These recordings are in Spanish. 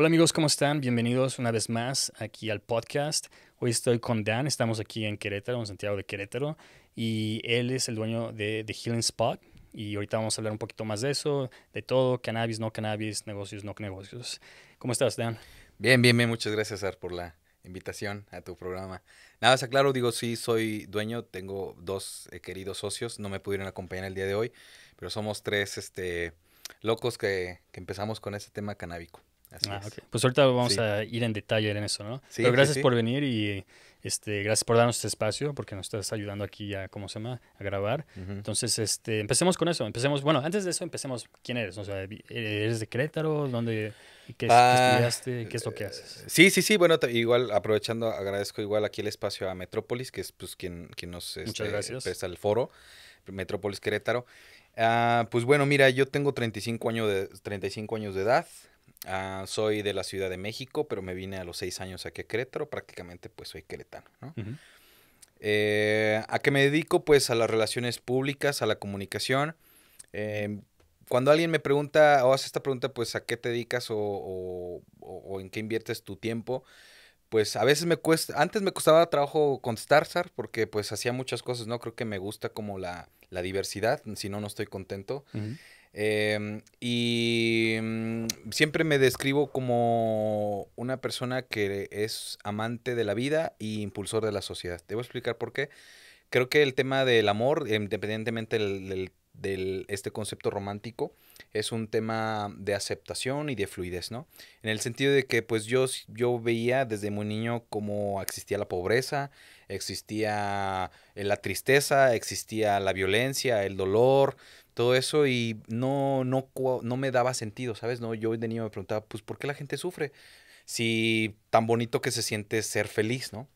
Hola amigos, ¿cómo están? Bienvenidos una vez más aquí al podcast. Hoy estoy con Dan, estamos aquí en Querétaro, en Santiago de Querétaro, y él es el dueño de The Healing Spot. Y ahorita vamos a hablar un poquito más de eso, de todo, cannabis, no cannabis, negocios, no negocios. ¿Cómo estás, Dan? Bien, bien, bien. Muchas gracias, por la invitación a tu programa. Nada, se aclaro, digo, sí, soy dueño, tengo dos eh, queridos socios, no me pudieron acompañar el día de hoy, pero somos tres este, locos que, que empezamos con este tema canábico ah, Pues ahorita vamos a ir en detalle en eso, ¿no? Sí, Pero gracias por venir y este, gracias por darnos este espacio porque nos estás ayudando aquí a, ¿cómo se llama?, a grabar. Entonces, este, empecemos con eso. Empecemos, bueno, antes de eso empecemos, ¿quién eres? O sea, ¿eres de Querétaro? ¿Dónde, qué, ah, estudiaste? ¿Qué es lo que eh, haces? Sí, sí, sí. Bueno, igual aprovechando, agradezco igual aquí el espacio a Metrópolis, que es pues quien, quien nos este, presta el foro, Metrópolis Querétaro. Ah, pues bueno, mira, yo tengo 35, años de, 35 años de edad. Ah, soy de la Ciudad de México, pero me vine a los seis años aquí a Querétaro, prácticamente pues soy queretano, ¿no? Eh, ¿A qué me dedico? Pues a las relaciones públicas, a la comunicación. Em, cuando alguien me pregunta o hace esta pregunta, pues a qué te dedicas o, o, en qué inviertes tu tiempo, pues a veces me cuesta, antes me costaba trabajo con Starzart porque pues hacía muchas cosas, ¿no? Creo que me gusta como la, la diversidad, si no, no estoy contento. Em, y mm, siempre me describo como una persona que es amante de la vida y e impulsor de la sociedad. Debo explicar por qué. Creo que el tema del amor, independientemente de este concepto romántico, es un tema de aceptación y de fluidez, ¿no? En el sentido de que pues yo, yo veía desde muy niño cómo existía la pobreza, existía eh, la tristeza, existía la violencia, el dolor, todo eso y no, no, no me daba sentido, ¿sabes? No, yo de niño me preguntaba, pues, ¿por qué la gente sufre? Si tan bonito que se siente ser feliz, ¿no?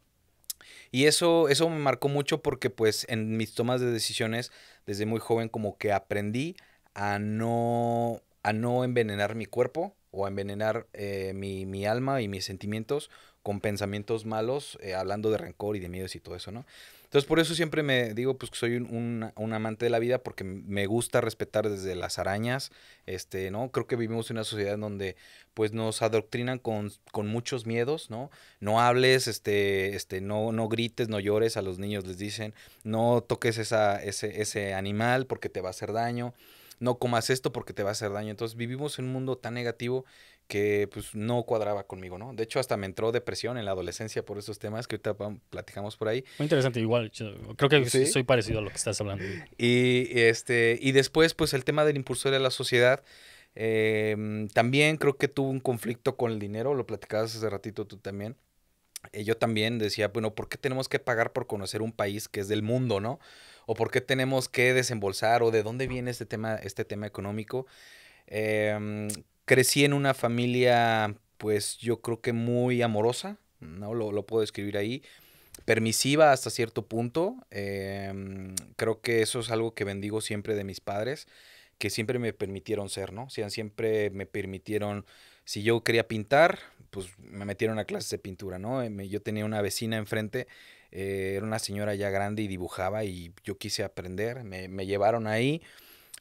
Y eso, eso me marcó mucho porque pues en mis tomas de decisiones desde muy joven como que aprendí a no, a no envenenar mi cuerpo o a envenenar eh, mi, mi alma y mis sentimientos con pensamientos malos, eh, hablando de rencor y de miedos y todo eso, ¿no? Entonces, por eso siempre me digo, pues, que soy un, amante de la vida, porque me gusta respetar desde las arañas, este, ¿no? Creo que vivimos en una sociedad donde, pues, nos adoctrinan con, con, muchos miedos, ¿no? No hables, este, este, no, no grites, no llores, a los niños les dicen, no toques ese, ese animal porque te va a hacer daño, no comas esto porque te va a hacer daño. Entonces, vivimos en un mundo tan negativo que pues no cuadraba conmigo, ¿no? De hecho, hasta me entró depresión en la adolescencia por esos temas que ahorita platicamos por ahí. Muy interesante, igual, creo que soy parecido a lo que estás hablando. Y, este, y después, pues el tema del impulsor de la sociedad, em, también creo que tuvo un conflicto con el dinero, lo platicabas hace ratito tú también. Eh, yo también decía, bueno, ¿por qué tenemos que pagar por conocer un país que es del mundo, ¿no? O por qué tenemos que desembolsar, o de dónde viene este tema, este tema económico. Em, crecí en una familia, pues yo creo que muy amorosa, ¿no? Lo, puedo describir ahí. Permisiva hasta cierto punto. Em, creo que eso es algo que bendigo siempre de mis padres, que siempre me permitieron ser, ¿no? O siempre me permitieron, si yo quería pintar, pues me metieron a clases de pintura, ¿no? Eh, yo tenía una vecina enfrente, eh, era una señora ya grande y dibujaba y yo quise aprender, me, me llevaron ahí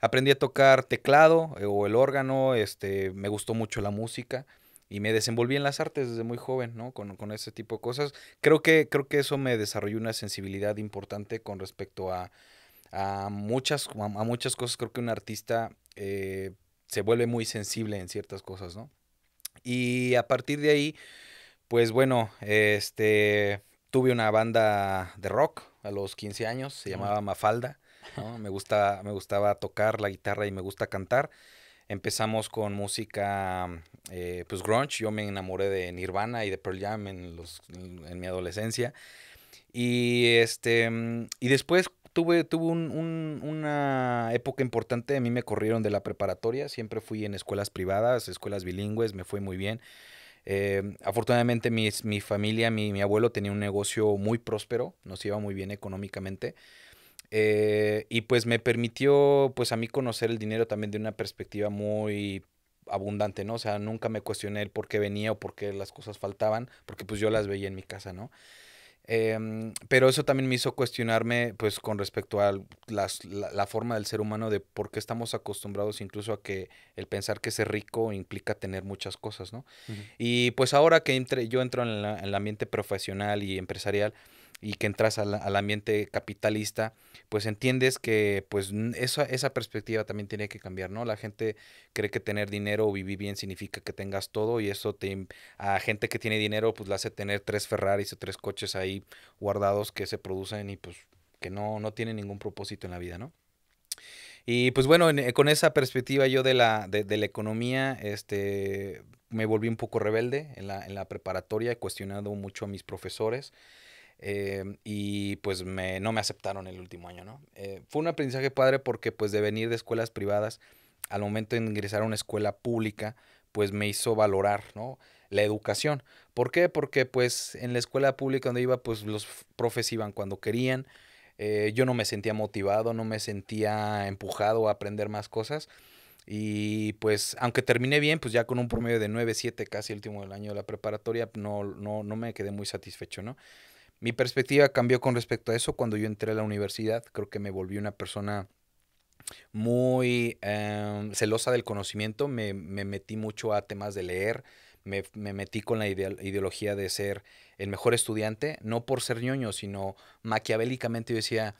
aprendí a tocar teclado eh, o el órgano, este, me gustó mucho la música y me desenvolví en las artes desde muy joven, ¿no? Con, ese tipo de cosas. Creo que, creo que eso me desarrolló una sensibilidad importante con respecto a, muchas, muchas cosas. Creo que un artista eh, se vuelve muy sensible en ciertas cosas, ¿no? Y a partir de ahí, pues bueno, este, tuve una banda de rock a los 15 años, se llamaba Mafalda me, gusta, me gustaba tocar la guitarra y me gusta cantar. Empezamos con música, mm, eh, pues grunge. Yo me enamoré de Nirvana y de Pearl Jam en, mi adolescencia. Y, este, mm, y después tuve, una época importante. A mí me corrieron de la preparatoria. Siempre fui en escuelas privadas, escuelas bilingües. Me fue muy bien. Eh, afortunadamente mi familia, mi, abuelo tenía un negocio muy próspero, nos iba muy bien económicamente. Eh, y pues me permitió pues a mí conocer el dinero también de una perspectiva muy abundante, ¿no? O sea, nunca me cuestioné el por qué venía o por qué las cosas faltaban, porque pues yo las veía en mi casa, ¿no? Em, pero eso también me hizo cuestionarme, pues, con respecto a la, forma del ser humano, de por qué estamos acostumbrados incluso a que el pensar que ser rico implica tener muchas cosas, ¿no? Y pues ahora que entre, yo entro en el ambiente profesional y empresarial, y que entras al, al ambiente capitalista, pues entiendes que pues esa, esa perspectiva también tiene que cambiar, ¿no? La gente cree que tener dinero o vivir bien significa que tengas todo y eso te, a gente que tiene dinero pues la hace tener tres Ferraris o tres coches ahí guardados que se producen y pues que no, no tienen ningún propósito en la vida, ¿no? Y pues bueno, eh, con esa perspectiva yo de la, de, de la economía, este, me volví un poco rebelde en la, en la preparatoria, cuestionando mucho a mis profesores. Em, y pues me, no me aceptaron el último año, ¿no? Eh, fue un aprendizaje padre porque pues de venir de escuelas privadas, al momento de ingresar a una escuela pública, pues me hizo valorar, ¿no? La educación. ¿Por qué? Porque pues en la escuela pública donde iba, pues los profes iban cuando querían. Eh, yo no me sentía motivado, no me sentía empujado a aprender más cosas. Y pues, aunque terminé bien, pues ya con un promedio de 9, 7 casi el último del año de la preparatoria, no, no, no me quedé muy satisfecho, ¿no? Mi perspectiva cambió con respecto a eso cuando yo entré a la universidad. Creo que me volví una persona muy em, celosa del conocimiento. Me, metí mucho a temas de leer. Me, metí con la ideología de ser el mejor estudiante, no por ser ñoño, sino maquiavélicamente yo decía,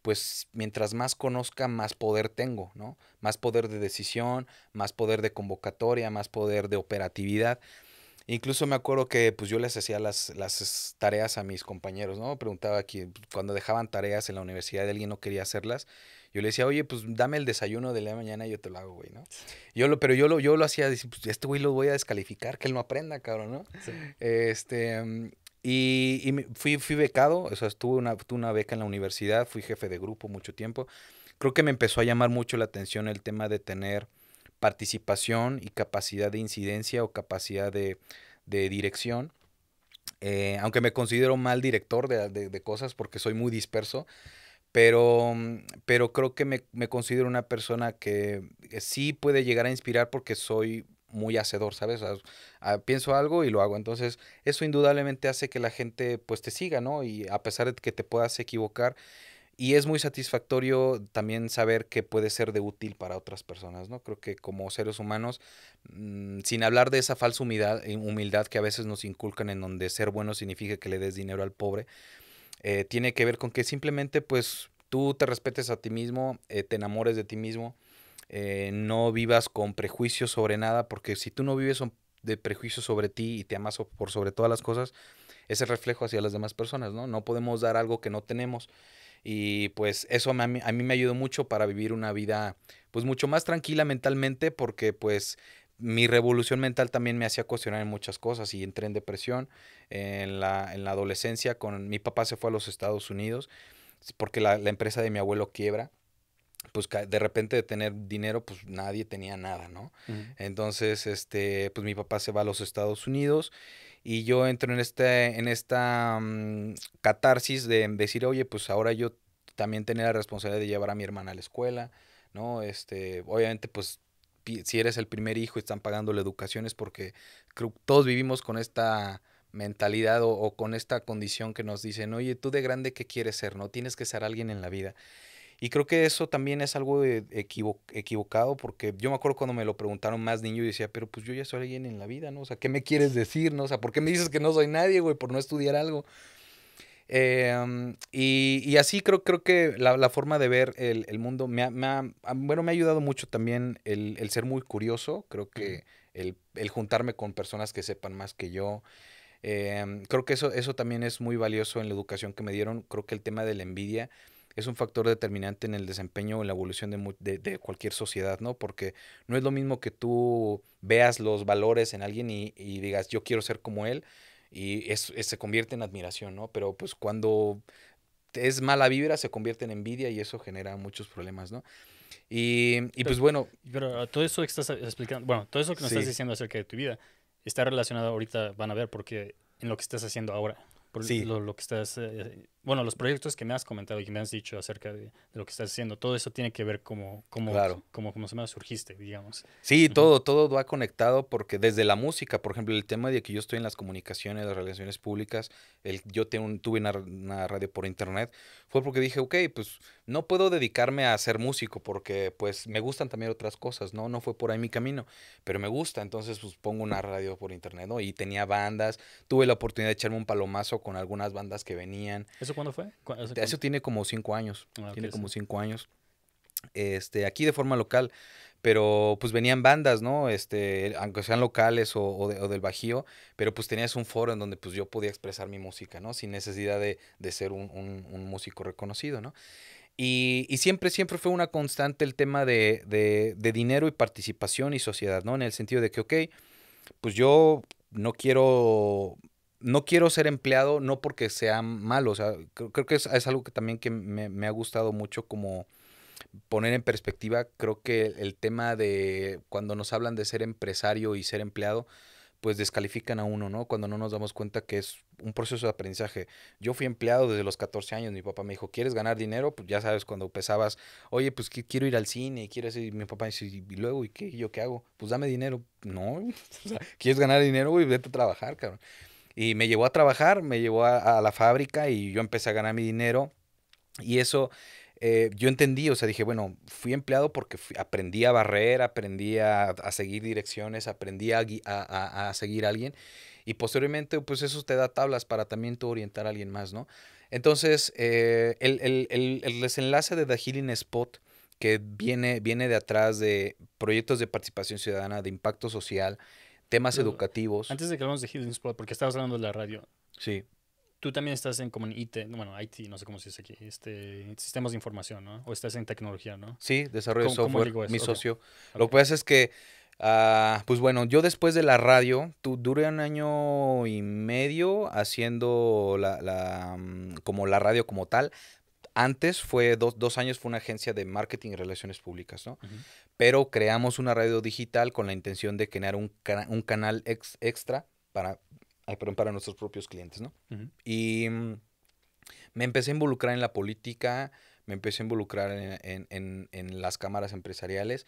pues mientras más conozca, más poder tengo, ¿no? Más poder de decisión, más poder de convocatoria, más poder de operatividad. Incluso me acuerdo que pues yo les hacía las, las tareas a mis compañeros, ¿no? Preguntaba que pues, cuando dejaban tareas en la universidad y alguien no quería hacerlas, yo le decía, oye, pues dame el desayuno de la mañana y yo te lo hago, güey, ¿no? Yo lo, pero yo lo, yo lo hacía, decir, pues, este güey lo voy a descalificar, que él no aprenda, cabrón, ¿no? Este, mm, y, y fui, fui becado, o sea, una, tuve una beca en la universidad, fui jefe de grupo mucho tiempo. Creo que me empezó a llamar mucho la atención el tema de tener participación y capacidad de incidencia o capacidad de, dirección. Eh, aunque me considero mal director de, cosas porque soy muy disperso, pero, mm, pero creo que me, considero una persona que eh, sí puede llegar a inspirar porque soy muy hacedor, ¿sabes? pienso algo y lo hago. Entonces, eso indudablemente hace que la gente pues te siga, ¿no? Y a pesar de que te puedas equivocar, y es muy satisfactorio también saber que puede ser de útil para otras personas, ¿no? Creo que como seres humanos, mm, sin hablar de esa falsa eh, humildad, que a veces nos inculcan en donde ser bueno significa que le des dinero al pobre, eh, tiene que ver con que simplemente pues tú te respetes a ti mismo, eh, te enamores de ti mismo, no vivas con prejuicios sobre nada, porque si tú no vives de prejuicios sobre ti y te amas por sobre todas las cosas, ese reflejo hacia las demás personas, ¿no? No podemos dar algo que no tenemos. Y pues eso a mí, me ayudó mucho para vivir una vida pues mucho más tranquila mentalmente porque pues mi revolución mental también me hacía cuestionar en muchas cosas y entré en depresión en la, adolescencia con mi papá se fue a los Estados Unidos porque la, empresa de mi abuelo quiebra pues de repente de tener dinero, pues nadie tenía nada, ¿no? Entonces, este, pues mi papá se va a los Estados Unidos y yo entro en, este, en esta mm, catarsis de decir, oye, pues ahora yo también tenía la responsabilidad de llevar a mi hermana a la escuela, ¿no? Este, obviamente, pues si eres el primer hijo y están pagando la educación es porque creo todos vivimos con esta mentalidad o, o, con esta condición que nos dicen, oye, tú de grande qué quieres ser, ¿no? Tienes que ser alguien en la vida. Y creo que eso también es algo e, equivocado, porque yo me acuerdo cuando me lo preguntaron más niño, y decía, pero pues yo ya soy alguien en la vida, ¿no? O sea, ¿qué me quieres decir, no? O sea, ¿por qué me dices que no soy nadie, güey, por no estudiar algo? Em, y, y, así creo, creo que la, la forma de ver el, el mundo me ha, me ah, bueno, me ha ayudado mucho también el, el ser muy curioso, creo que el, el, juntarme con personas que sepan más que yo. Em, creo que eso, eso también es muy valioso en la educación que me dieron. Creo que el tema de la envidia, es un factor determinante en el desempeño, en la evolución de, cualquier sociedad, ¿no? Porque no es lo mismo que tú veas los valores en alguien y, digas, yo quiero ser como él, y eso se convierte en admiración, ¿no? Pero pues cuando es mala vibra se convierte en envidia y eso genera muchos problemas, ¿no? Y, pues bueno. Pero todo eso que estás explicando, bueno, todo eso que nos estás diciendo acerca de tu vida está relacionado ahorita, van a ver, porque en lo que estás haciendo ahora, por lo, que estás eh, bueno, los proyectos que me has comentado y que me has dicho acerca de, lo que estás haciendo, todo eso tiene que ver como, como, como, como se me surgiste, digamos. Sí, todo, todo va conectado porque desde la música, por ejemplo, el tema de que yo estoy en las comunicaciones, las relaciones públicas, el, yo tuve una, radio por internet, fue porque dije, ok, pues no puedo dedicarme a ser músico porque pues me gustan también otras cosas, ¿no? No fue por ahí mi camino, pero me gusta, entonces pues pongo una radio por internet, ¿no? Y tenía bandas, tuve la oportunidad de echarme un palomazo con algunas bandas que venían cuándo fue? eso tiene como cinco años. Ah, tiene como cinco años. Este, aquí de forma local. Pero pues venían bandas, ¿no? Este, aunque sean locales o, del Bajío, pero pues tenías un foro en donde pues yo podía expresar mi música, ¿no? Sin necesidad de, ser un, músico reconocido, ¿no? Y, siempre, siempre fue una constante el tema de, dinero y participación y sociedad, ¿no? En el sentido de que, ok, pues yo no quiero no quiero ser empleado no porque sea malo, o sea, creo, que es, algo que también que me, ha gustado mucho como poner en perspectiva, creo que el tema de cuando nos hablan de ser empresario y ser empleado, pues descalifican a uno, ¿no? Cuando no nos damos cuenta que es un proceso de aprendizaje. Yo fui empleado desde los 14 años, mi papá me dijo, ¿quieres ganar dinero? Pues ya sabes, cuando pesabas, oye, pues quiero ir al cine, y quiero decir, mi papá dice, ¿y luego? ¿Y qué? ¿Yo qué hago? Pues dame dinero. No, ¿quieres ganar dinero? Y vete a trabajar, cabrón. Y me llevó a trabajar, me llevó a, la fábrica y yo empecé a ganar mi dinero. Y eso eh, yo entendí, o sea, dije, bueno, fui empleado porque aprendí a barrer, aprendí a, seguir direcciones, aprendí a, seguir a alguien. Y posteriormente, pues eso te da tablas para también tú orientar a alguien más, ¿no? Entonces, eh, el, desenlace de The Healing Spot, que viene, viene de atrás de proyectos de participación ciudadana, de impacto social, temas educativos. Antes de que hablamos de Hidden Spot, porque estabas hablando de la radio. Sí. Tú también estás en como en IT, bueno, IT, no sé cómo se dice aquí, este, sistemas de información, ¿no? O estás en tecnología, ¿no? Sí, desarrollo de software, mi socio. Lo que pasa es que, ah, pues bueno, yo después de la radio, tú, duré un año y medio haciendo la, la, mm, como la radio como tal, antes fue dos, años, fue una agencia de marketing y relaciones públicas, ¿no? Pero creamos una radio digital con la intención de crear un, un canal extra para, para nuestros propios clientes, ¿no? Y mm, me empecé a involucrar en la política, me empecé a involucrar en las cámaras empresariales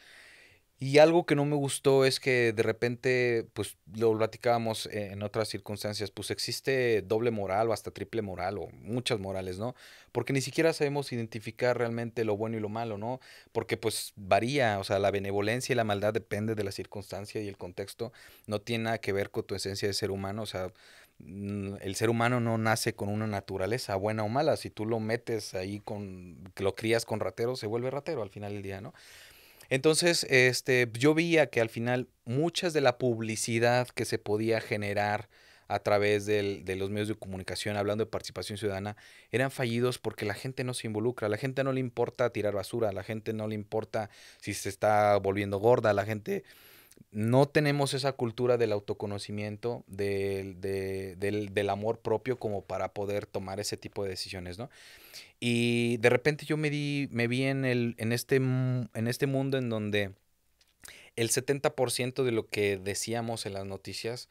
y algo que no me gustó es que de repente, pues lo platicábamos e-, en otras circunstancias, pues existe doble moral o hasta triple moral o muchas morales, ¿no? Porque ni siquiera sabemos identificar realmente lo bueno y lo malo, ¿no? Porque pues varía, o sea, la benevolencia y la maldad depende de la circunstancia y el contexto, no tiene nada que ver con tu esencia de ser humano, o sea, el ser humano no nace con una naturaleza buena o mala, si tú lo metes ahí con, lo crías con ratero, se vuelve ratero al final del día, ¿no? Entonces, este, yo veía que al final muchas de la publicidad que se podía generar a través del, de los medios de comunicación, hablando de participación ciudadana, eran fallidos porque la gente no se involucra, la gente no le importa tirar basura, la gente no le importa si se está volviendo gorda, la gente no tenemos esa cultura del autoconocimiento, del, amor propio como para poder tomar ese tipo de decisiones, ¿no? Y de repente yo me, di, me vi en, el, en, este, en este mundo en donde el 70% de lo que decíamos en las noticias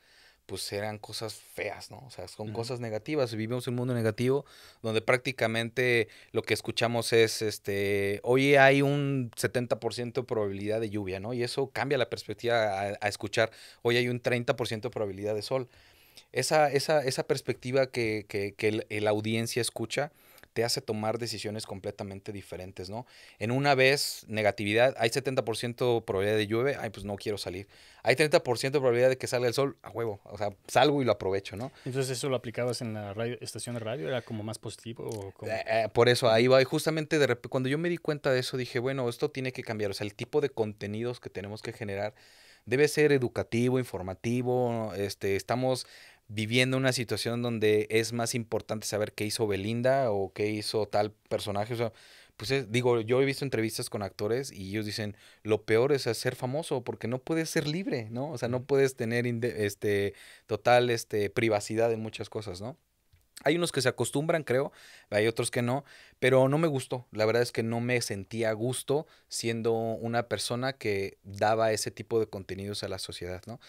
pues eran cosas feas, ¿no? O sea, son cosas negativas. Vivimos en un mundo negativo donde prácticamente lo que escuchamos es, este, hoy hay un 70% de probabilidad de lluvia, ¿no? Y eso cambia la perspectiva a, escuchar, hoy hay un 30% de probabilidad de sol. Esa, esa, esa perspectiva que la audiencia escucha, te hace tomar decisiones completamente diferentes, ¿no? En una vez, negatividad, hay 70% probabilidad de llueve, ay, pues no quiero salir. Hay 30% probabilidad de que salga el sol, a huevo, o sea, salgo y lo aprovecho, ¿no? Entonces, ¿eso lo aplicabas en la estación de radio? ¿Era como más positivo? Eh, eh, por eso, ahí va, y justamente de cuando yo me di cuenta de eso, dije, bueno, esto tiene que cambiar, o sea, el tipo de contenidos que tenemos que generar debe ser educativo, informativo, este, estamos viviendo una situación donde es más importante saber qué hizo Belinda o qué hizo tal personaje. O sea, pues eh, digo, yo he visto entrevistas con actores y ellos dicen, lo peor es ser famoso porque no puedes ser libre, ¿no? O sea, no puedes tener este, total este, privacidad en muchas cosas, ¿no? Hay unos que se acostumbran, creo, hay otros que no, pero no me gustó. La verdad es que no me sentía a gusto siendo una persona que daba ese tipo de contenidos a la sociedad, ¿no?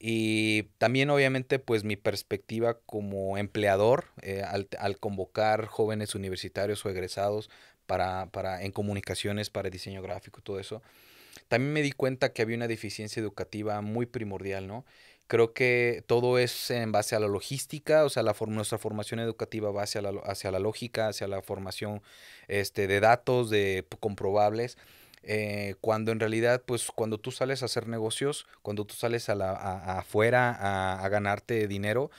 Y también obviamente pues mi perspectiva como empleador eh, al, al, convocar jóvenes universitarios o egresados para, para, en comunicaciones, para diseño gráfico, todo eso. También me di cuenta que había una deficiencia educativa muy primordial, ¿no? Creo que todo es en base a la logística, o sea, la nuestra formación educativa va hacia la, hacia la lógica, hacia la formación este, de datos, de comprobables eh, cuando en realidad, pues cuando tú sales a hacer negocios, cuando tú sales a la, a, afuera a, ganarte dinero,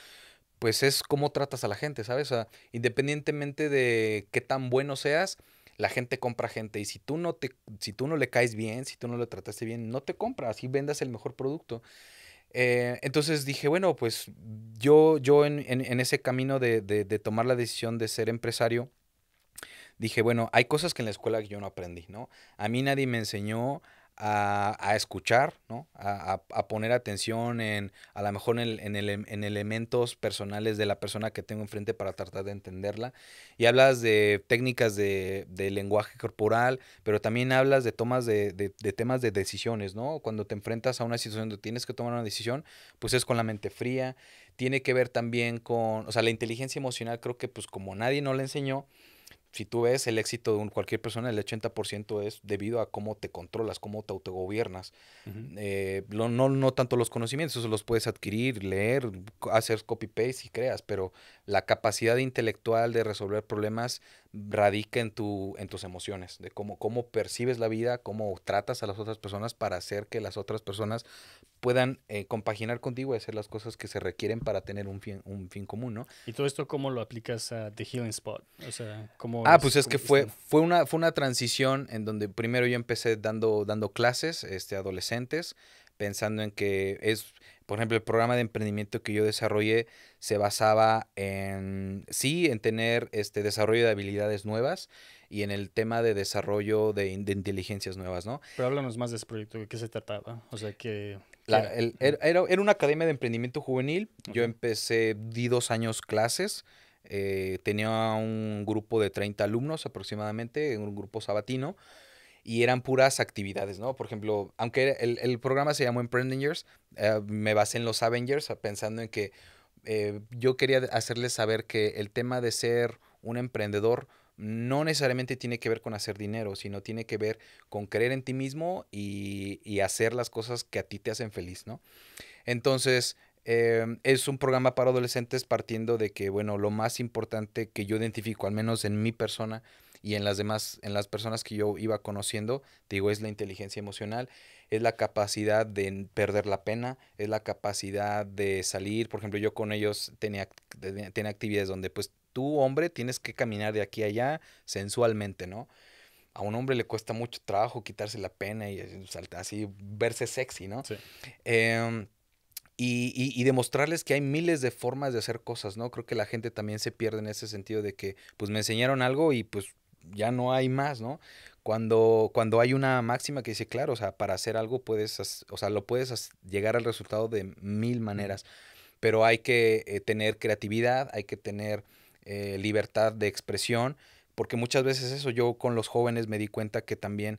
pues es cómo tratas a la gente, ¿sabes? independientemente de qué tan bueno seas, la gente compra gente y si tú no te si tú no le caes bien, si tú no le trataste bien, no te compra, así vendas el mejor producto. Eh, entonces dije, bueno, pues yo, yo en, ese camino de, de tomar la decisión de ser empresario, dije, bueno, hay cosas que en la escuela yo no aprendí, ¿no? A mí nadie me enseñó a, escuchar, ¿no? A, poner atención en, a lo mejor en, en, en, elementos personales de la persona que tengo enfrente para tratar de entenderla. Y hablas de técnicas de, de lenguaje corporal, pero también hablas de tomas de, de, de, temas de decisiones, ¿no? Cuando te enfrentas a una situación donde tienes que tomar una decisión, pues es con la mente fría. Tiene que ver también con, o sea, la inteligencia emocional creo que pues como nadie no le enseñó, si tú ves el éxito de un, cualquier persona, el 80% es debido a cómo te controlas, cómo te autogobiernas. Eh, no, no tanto los conocimientos, los puedes adquirir, leer, hacer copy-paste y creas, pero la capacidad intelectual de resolver problemas radica en, tu, en tus emociones, de cómo, cómo percibes la vida, cómo tratas a las otras personas para hacer que las otras personas puedan eh, compaginar contigo y hacer las cosas que se requieren para tener un fin, un fin común, ¿no? ¿Y todo esto cómo lo aplicas a The Healing Spot? O sea, ¿cómo ah, pues es que fue, fue, una, fue una transición en donde primero yo empecé dando, dando clases este, adolescentes, pensando en que es, por ejemplo, el programa de emprendimiento que yo desarrollé se basaba en, sí, en tener este desarrollo de habilidades nuevas y en el tema de desarrollo de, inteligencias nuevas, ¿no? Pero háblanos más de ese proyecto, ¿de qué se trataba? O sea, que... era? era, una academia de emprendimiento juvenil. Yo empecé, di dos años clases. Eh, tenía un grupo de 30 alumnos aproximadamente, un grupo sabatino y eran puras actividades, ¿no? Por ejemplo, aunque el, programa se llamó Emprendingers, eh, me basé en los Avengers ah, pensando en que eh, yo quería hacerles saber que el tema de ser un emprendedor no necesariamente tiene que ver con hacer dinero, sino tiene que ver con creer en ti mismo y, hacer las cosas que a ti te hacen feliz, ¿no? Entonces, em, es un programa para adolescentes partiendo de que, bueno, lo más importante que yo identifico, al menos en mi persona, y en las demás, en las personas que yo iba conociendo, digo, es la inteligencia emocional, es la capacidad de perder la pena, es la capacidad de salir, por ejemplo, yo con ellos tenía, tenía actividades donde pues tú, hombre, tienes que caminar de aquí a allá sensualmente, ¿no? a un hombre le cuesta mucho trabajo quitarse la pena y eh, así verse sexy, ¿no? Sí. Em, y, demostrarles que hay miles de formas de hacer cosas, ¿no? Creo que la gente también se pierde en ese sentido de que, pues me enseñaron algo y pues ya no hay más, ¿no? Cuando, cuando hay una máxima que dice, claro, o sea, para hacer algo puedes, o sea, lo puedes llegar al resultado de mil maneras, pero hay que eh, tener creatividad, hay que tener eh, libertad de expresión, porque muchas veces eso, yo con los jóvenes me di cuenta que también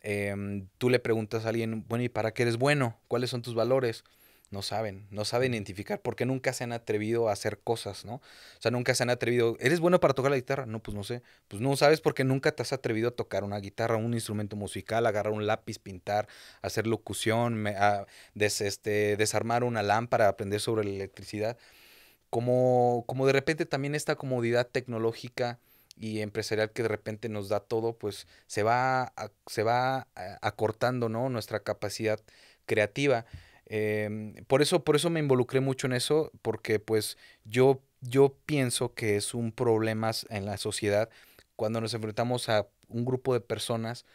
em, tú le preguntas a alguien, bueno, ¿y para qué eres bueno? ¿Cuáles son tus valores? no saben, no saben identificar porque nunca se han atrevido a hacer cosas, ¿no? O sea, nunca se han atrevido, ¿eres bueno para tocar la guitarra? No, pues no sé, pues no sabes porque nunca te has atrevido a tocar una guitarra, un instrumento musical, agarrar un lápiz, pintar, hacer locución, ah, este, desarmar una lámpara, aprender sobre la electricidad. Como, como de repente también esta comodidad tecnológica y empresarial que de repente nos da todo, pues se va, se va eh, acortando, ¿no? Nuestra capacidad creativa. Em, por, eso, por eso me involucré mucho en eso, porque pues yo, yo pienso que es un problema en la sociedad cuando nos enfrentamos a un grupo de personas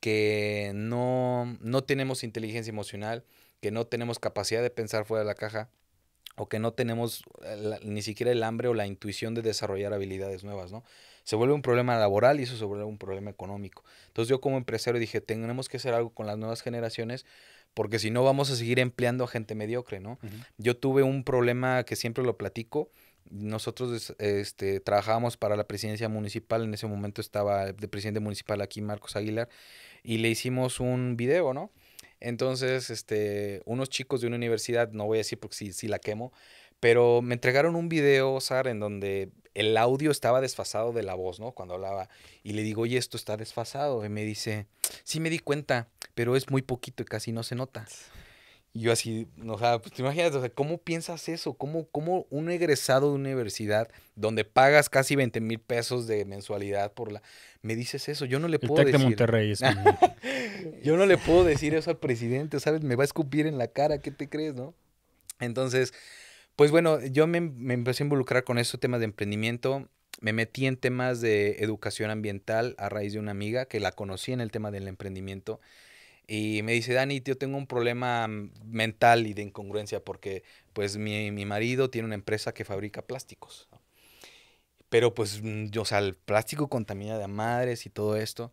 que no, no tenemos inteligencia emocional, que no tenemos capacidad de pensar fuera de la caja o que no tenemos eh, ni siquiera el hambre o la intuición de desarrollar habilidades nuevas, ¿no? Se vuelve un problema laboral y eso se vuelve un problema económico. Entonces yo como empresario dije, tenemos que hacer algo con las nuevas generaciones porque si no vamos a seguir empleando a gente mediocre, ¿no? Yo tuve un problema que siempre lo platico. Nosotros este, trabajábamos para la presidencia municipal, en ese momento estaba de presidente municipal aquí Marcos Aguilar, y le hicimos un video, ¿no? Entonces, este, unos chicos de una universidad, no voy a decir porque si, si la quemo, pero me entregaron un video, Sar, en donde el audio estaba desfasado de la voz, ¿no? Cuando hablaba. Y le digo, oye, esto está desfasado. Y me dice, sí me di cuenta, pero es muy poquito y casi no se nota. Y yo así, o sea, pues te imaginas, o sea, ¿cómo piensas eso? ¿Cómo, ¿Cómo, un egresado de universidad, donde pagas casi 20 mil pesos de mensualidad por la... Me dices eso, yo no le puedo decir... De Monterrey yo no le puedo decir eso al presidente, ¿sabes? Me va a escupir en la cara, ¿qué te crees, no? Entonces, pues bueno, yo me, empecé a involucrar con estos temas de emprendimiento. Me metí en temas de educación ambiental a raíz de una amiga que la conocí en el tema del emprendimiento. Y me dice, Dani, yo tengo un problema mm, mental y de incongruencia porque pues mi, marido tiene una empresa que fabrica plásticos. Pero pues, mm, o sea, el plástico contamina de madres y todo esto.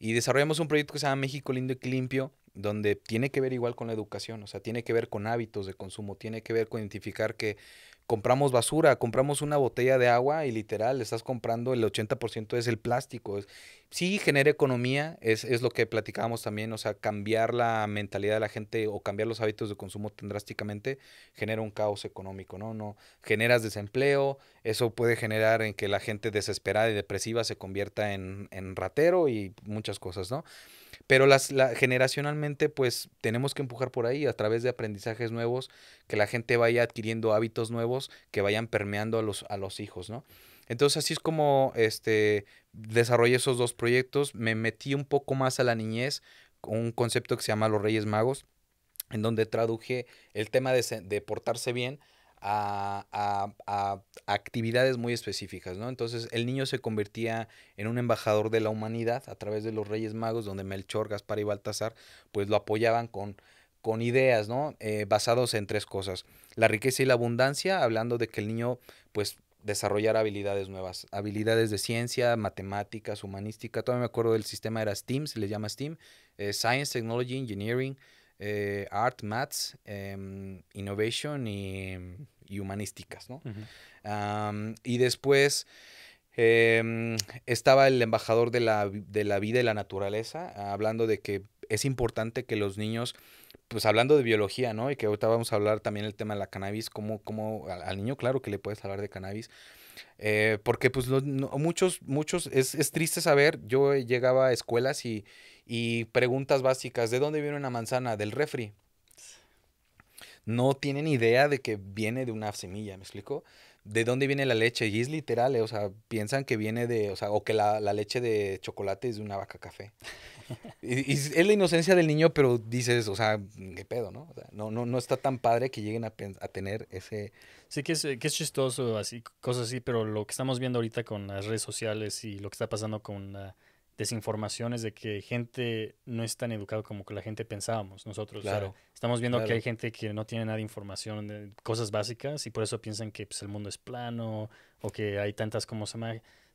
Y desarrollamos un proyecto que se llama México Lindo y Limpio, donde tiene que ver igual con la educación, o sea, tiene que ver con hábitos de consumo, tiene que ver con identificar que compramos basura, compramos una botella de agua y literal, estás comprando el 80% es el plástico. Sí genera economía, es, lo que platicábamos también, o sea, cambiar la mentalidad de la gente o cambiar los hábitos de consumo tan drásticamente genera un caos económico, ¿no? no Generas desempleo, eso puede generar en que la gente desesperada y depresiva se convierta en, en ratero y muchas cosas, ¿no? Pero las, la, generacionalmente, pues tenemos que empujar por ahí a través de aprendizajes nuevos, que la gente vaya adquiriendo hábitos nuevos que vayan permeando a los, hijos, ¿no? Entonces así es como este, desarrollé esos dos proyectos, me metí un poco más a la niñez, con un concepto que se llama Los Reyes Magos, en donde traduje el tema de, de portarse bien a, actividades muy específicas, ¿no? Entonces el niño se convertía en un embajador de la humanidad a través de los Reyes Magos, donde Melchor, Gaspar y Baltasar pues lo apoyaban con, con ideas, ¿no? Eh, basados en tres cosas. La riqueza y la abundancia, hablando de que el niño pues desarrollar habilidades nuevas, habilidades de ciencia, matemáticas, humanística, todavía me acuerdo del sistema era STEAM, se le llama STEAM, eh, Science, Technology, Engineering, eh, art, Maths, em, Innovation y, Humanísticas, ¿no? y después em, estaba el embajador de la, vida y la naturaleza, hablando de que es importante que los niños pues hablando de biología, ¿no? Y que ahorita vamos a hablar también el tema de la cannabis, cómo, cómo al, niño, claro que le puedes hablar de cannabis, eh, porque pues muchos, muchos, es, triste saber, yo llegaba a escuelas y, y preguntas básicas, ¿de dónde viene una manzana? Del refri. No tienen idea de que viene de una semilla, ¿me explico? ¿De dónde viene la leche? Y es literal, eh, o sea, piensan que viene de, o sea, o que la, leche de chocolate es de una vaca café. y, es la inocencia del niño, pero dices, o sea, qué pedo, ¿no? no, no, no está tan padre que lleguen a, tener ese... Sí que es, eh, que es chistoso, así, cosas así, pero lo que estamos viendo ahorita con las redes sociales y lo que está pasando con desinformaciones de que gente no es tan educado como que la gente pensábamos nosotros. Claro, estamos viendo que hay gente que no tiene nada de información de cosas básicas y por eso piensan que pues, el mundo es plano o que hay tantas, como se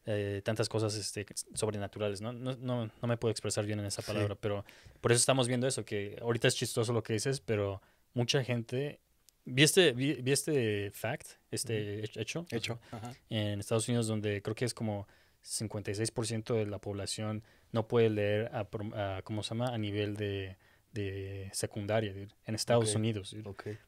eh, tantas cosas este, sobrenaturales, ¿no? No, ¿no? me puedo expresar bien en esa palabra, pero por eso estamos viendo eso, que ahorita es chistoso lo que dices, pero mucha gente... Vi este, vi, este fact, este hecho, hecho. en Estados Unidos, donde creo que es como 56% de la población no puede leer a, se llama? a nivel de, de secundaria en Estados Unidos.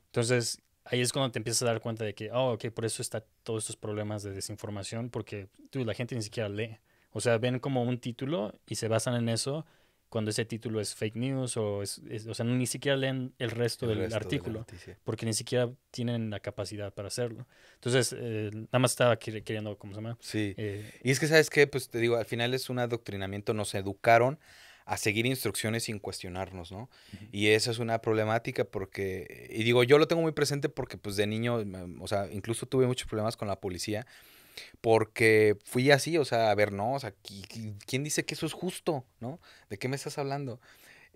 Entonces, ahí es cuando te empiezas a dar cuenta de que, oh, ok, por eso está todos estos problemas de desinformación, porque la gente ni siquiera lee. O sea, ven como un título y se basan en eso cuando ese título es fake news o es, o sea, ni siquiera leen el resto del artículo porque ni siquiera tienen la capacidad para hacerlo. Entonces, eh, nada más estaba queriendo, ¿cómo se llama? Sí. Eh, y es que, ¿sabes qué? Pues te digo, al final es un adoctrinamiento, nos educaron a seguir instrucciones sin cuestionarnos, ¿no? Y esa es una problemática porque, y digo, yo lo tengo muy presente porque pues de niño, o sea, incluso tuve muchos problemas con la policía porque fui así, o sea, a ver, no, o sea, ¿quién dice que eso es justo? ¿No? ¿De qué me estás hablando?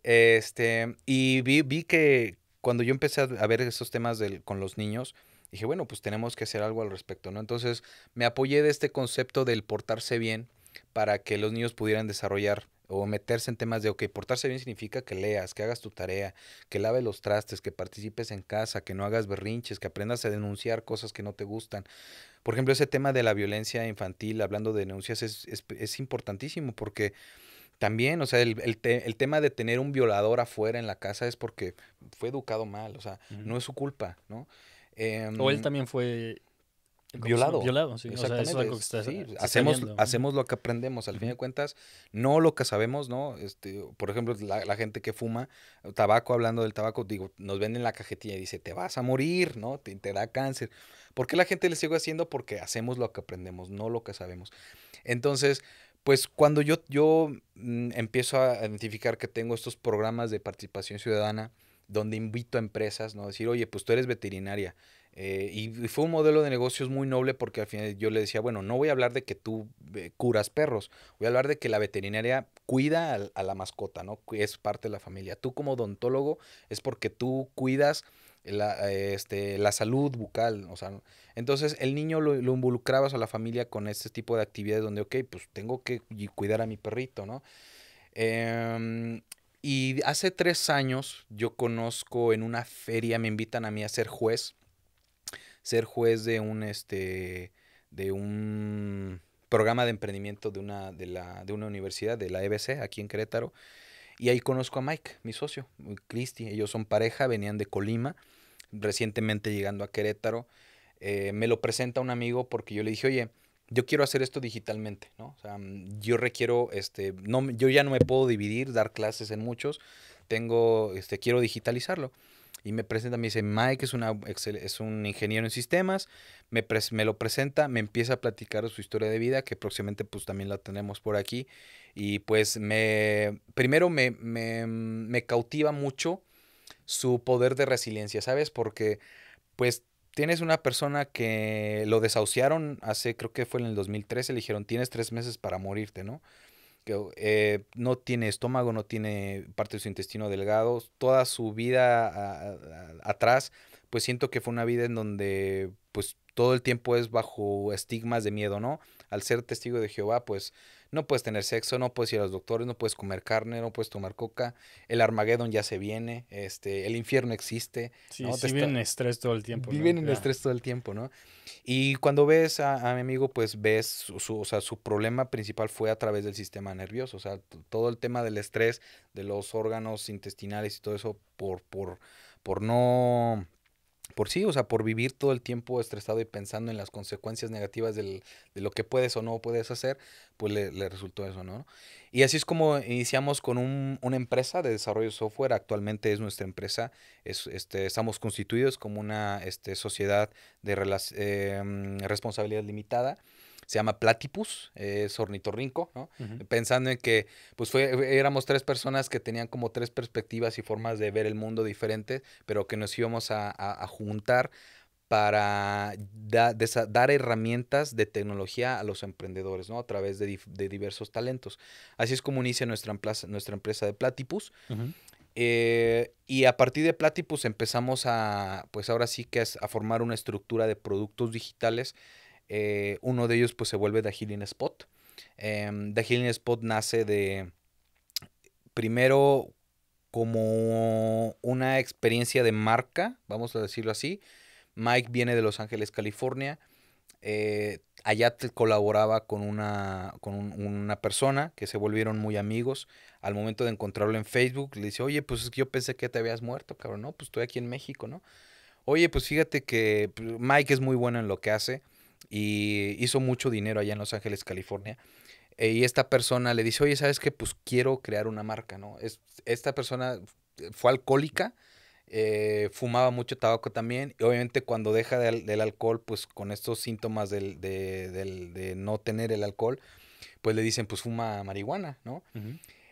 Este, y vi, que cuando yo empecé a ver esos temas con los niños, dije, bueno, pues tenemos que hacer algo al respecto, ¿no? Entonces me apoyé de este concepto del portarse bien para que los niños pudieran desarrollar o meterse en temas de, ok, portarse bien significa que leas, que hagas tu tarea, que laves los trastes, que participes en casa, que no hagas berrinches, que aprendas a denunciar cosas que no te gustan. Por ejemplo, ese tema de la violencia infantil, hablando de denuncias, es, es, importantísimo porque también, o sea, el, tema de tener un violador afuera en la casa es porque fue educado mal, o sea, no es su culpa, ¿no? o él em, también fue violado. Violado, sí. hacemos, hacemos lo que aprendemos, al fin de cuentas, no lo que sabemos, ¿no? Este, por ejemplo, la, gente que fuma tabaco, hablando del tabaco, digo, nos venden la cajetilla y dice, te vas a morir, ¿no? Te, da cáncer. ¿Por qué la gente le sigue haciendo? Porque hacemos lo que aprendemos, no lo que sabemos. Entonces, pues cuando yo, yo mm, empiezo a identificar que tengo estos programas de participación ciudadana, donde invito a empresas, ¿no? Decir, oye, pues tú eres veterinaria, eh, y, fue un modelo de negocios muy noble porque al final yo le decía, bueno, no voy a hablar de que tú eh, curas perros, voy a hablar de que la veterinaria cuida a, la mascota, ¿no? Es parte de la familia. Tú como odontólogo es porque tú cuidas la, eh, este, la salud bucal, o sea, entonces el niño lo, involucraba involucrabas a la familia con este tipo de actividades donde, ok, pues tengo que cuidar a mi perrito, ¿no? Em, y hace tres años yo conozco en una feria, me invitan a mí a ser juez ser juez de un, este, de un programa de emprendimiento de una, de, una universidad, de la EBC, aquí en Querétaro. Y ahí conozco a Mike, mi socio, Cristi. Ellos son pareja, venían de Colima, recientemente llegando a Querétaro. Eh, me lo presenta un amigo porque yo le dije, oye, yo quiero hacer esto digitalmente, ¿no? Mm, yo requiero, este, no, yo ya no me puedo dividir, dar clases en muchos, tengo, este, quiero digitalizarlo y me presenta, me dice, Mike es, una, es un ingeniero en sistemas, me, lo presenta, me empieza a platicar su historia de vida, que próximamente pues también la tenemos por aquí, y pues me, primero me, me mm, cautiva mucho su poder de resiliencia, ¿sabes? Porque pues tienes una persona que lo desahuciaron hace, creo que fue en el 2013, le dijeron, tienes tres meses para morirte, ¿no? que eh, no tiene estómago, no tiene parte de su intestino delgado, toda su vida atrás, pues siento que fue una vida en donde pues todo el tiempo es bajo estigmas de miedo, ¿no? Al ser testigo de Jehová, pues no puedes tener sexo, no puedes ir a los doctores, no puedes comer carne, no puedes tomar coca. El armagedón ya se viene, este, el infierno existe. viven en estrés todo el tiempo. Viven en estrés todo el tiempo, ¿no? Y cuando ves a, mi amigo, pues ves, su, o sea, su problema principal fue a través del sistema nervioso. O sea, todo el tema del estrés, de los órganos intestinales y todo eso por, por, por no por sí, o sea, por vivir todo el tiempo estresado y pensando en las consecuencias negativas del, de lo que puedes o no puedes hacer, pues le, resultó eso, ¿no? Y así es como iniciamos con una empresa de desarrollo de software, actualmente es nuestra empresa, es, este, estamos constituidos como una este, sociedad de em, responsabilidad limitada se llama Platypus, es ornitorrinco, ¿no? Pensando en que, pues fue, eh, éramos tres personas que tenían como tres perspectivas y formas de ver el mundo diferentes, pero que nos íbamos a, juntar para dar herramientas de tecnología a los emprendedores, ¿no? A través de, diversos talentos. Así es como inicia nuestra, nuestra empresa de Platypus. Eh, y a partir de Platypus empezamos a, pues ahora sí que es a formar una estructura de productos digitales eh, uno de ellos pues se vuelve The Healing Spot. Eh, The Healing Spot nace de, primero, como una experiencia de marca, vamos a decirlo así. Mike viene de Los Ángeles, California. Eh, allá colaboraba con, una, con una persona que se volvieron muy amigos. Al momento de encontrarlo en Facebook, le dice, oye, pues yo pensé que te habías muerto, cabrón. No, pues estoy aquí en México, ¿no? Oye, pues fíjate que pues, Mike es muy bueno en lo que hace y hizo mucho dinero allá en Los Ángeles, California. Eh, y esta persona le dice, oye, ¿sabes qué? Pues quiero crear una marca, ¿no? Es, esta persona fue alcohólica, eh, fumaba mucho tabaco también, y obviamente cuando deja del alcohol, pues con estos síntomas de, no tener el alcohol, pues le dicen, pues fuma marihuana, ¿no?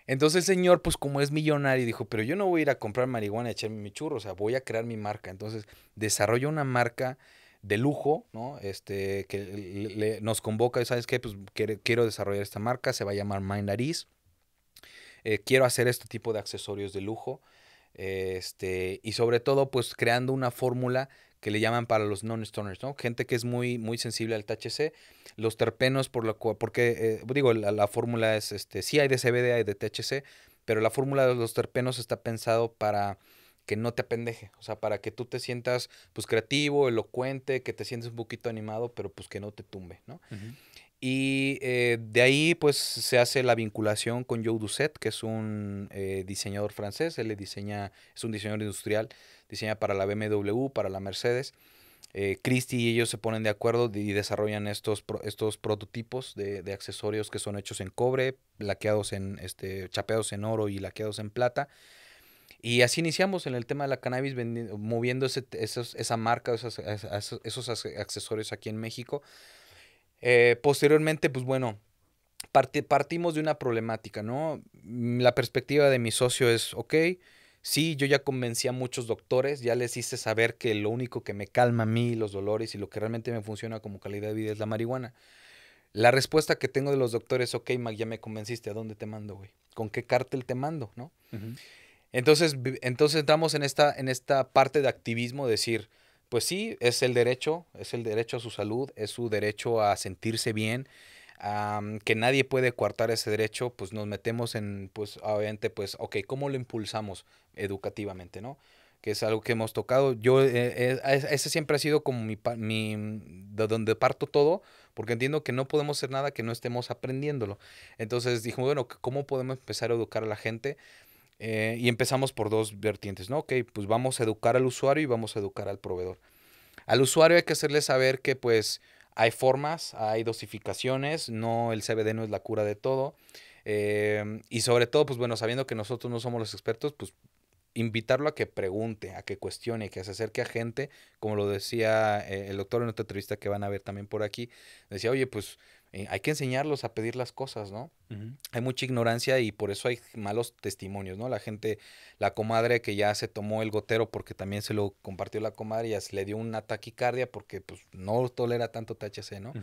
Entonces el señor, pues como es millonario, dijo, pero yo no voy a ir a comprar marihuana y echarme mi churro, o sea, voy a crear mi marca. Entonces desarrolla una marca de lujo, ¿no? Este, que le, nos convoca sabes qué, pues quiero, desarrollar esta marca, se va a llamar my nariz eh, quiero hacer este tipo de accesorios de lujo. Este, y sobre todo, pues creando una fórmula que le llaman para los non-stoners, ¿no? Gente que es muy, muy sensible al THC. Los terpenos, por la cual, porque, eh, digo, la, la, fórmula es, este, sí hay de CBD, hay de THC, pero la fórmula de los terpenos está pensado para que no te apendeje, o sea, para que tú te sientas pues creativo, elocuente, que te sientes un poquito animado, pero pues que no te tumbe, ¿no? Y eh, de ahí pues se hace la vinculación con Joe Doucet, que es un eh, diseñador francés, él le diseña, es un diseñador industrial, diseña para la BMW, para la Mercedes. Eh, Christie y ellos se ponen de acuerdo y desarrollan estos, estos prototipos de, accesorios que son hechos en cobre, laqueados en, este, chapeados en oro y laqueados en plata. Y así iniciamos en el tema de la cannabis, moviendo esa marca, esos, accesorios aquí en México. Eh, posteriormente, pues bueno, partimos de una problemática, ¿no? Mm, la perspectiva de mi socio es, ok, sí, yo ya convencí a muchos doctores, ya les hice saber que lo único que me calma a mí los dolores y lo que realmente me funciona como calidad de vida es la marihuana. La respuesta que tengo de los doctores, ok, Mac, ya me convenciste, ¿a dónde te mando, güey? ¿Con qué cártel te mando, no? Entonces, entonces en esta, en esta parte de activismo, decir, pues sí, es el derecho, es el derecho a su salud, es su derecho a sentirse bien, que nadie puede coartar ese derecho, pues nos metemos en, pues obviamente, pues, ok, ¿cómo lo impulsamos educativamente, no? Que es algo que hemos tocado. Yo, eh, eh, ese siempre ha sido como mi, mi, de donde parto todo, porque entiendo que no podemos hacer nada que no estemos aprendiéndolo. Entonces dije, bueno, ¿cómo podemos empezar a educar a la gente? Eh, y empezamos por dos vertientes, ¿no? Ok, pues vamos a educar al usuario y vamos a educar al proveedor. Al usuario hay que hacerle saber que pues hay formas, hay dosificaciones, no el CBD no es la cura de todo. Eh, y sobre todo, pues bueno, sabiendo que nosotros no somos los expertos, pues invitarlo a que pregunte, a que cuestione, que se acerque a gente, como lo decía eh, el doctor en otra entrevista que van a ver también por aquí, decía, oye, pues eh, hay que enseñarlos a pedir las cosas, ¿no? Hay mucha ignorancia y por eso hay malos testimonios, ¿no? La gente, la comadre que ya se tomó el gotero porque también se lo compartió la comadre y le dio una taquicardia porque pues no tolera tanto THC, ¿no?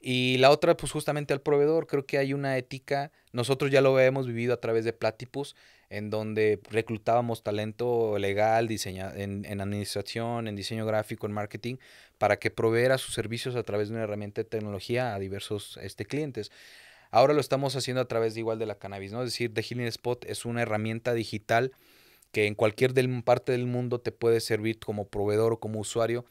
Y la otra, pues justamente al proveedor, creo que hay una ética, nosotros ya lo hemos vivido a través de Platypus, en donde reclutábamos talento legal, en, administración, en diseño gráfico, en marketing, para que proveera sus servicios a través de una herramienta de tecnología a diversos este, clientes. Ahora lo estamos haciendo a través de igual de la cannabis, ¿no? Es decir, The Healing Spot es una herramienta digital que en cualquier parte del mundo te puede servir como proveedor o como usuario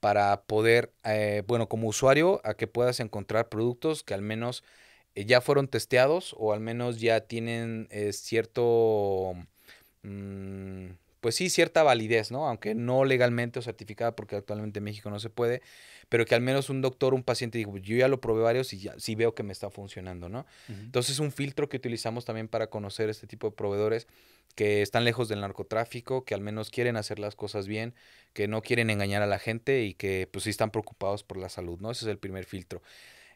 para poder, eh, bueno, como usuario, a que puedas encontrar productos que al menos eh, ya fueron testeados o al menos ya tienen eh, cierto, mm, pues sí, cierta validez, ¿no? Aunque no legalmente o certificada, porque actualmente en México no se puede, pero que al menos un doctor, un paciente diga, pues, yo ya lo probé varios y sí veo que me está funcionando, ¿no? Entonces, un filtro que utilizamos también para conocer este tipo de proveedores que están lejos del narcotráfico, que al menos quieren hacer las cosas bien, que no quieren engañar a la gente y que pues sí están preocupados por la salud, ¿no? Ese es el primer filtro.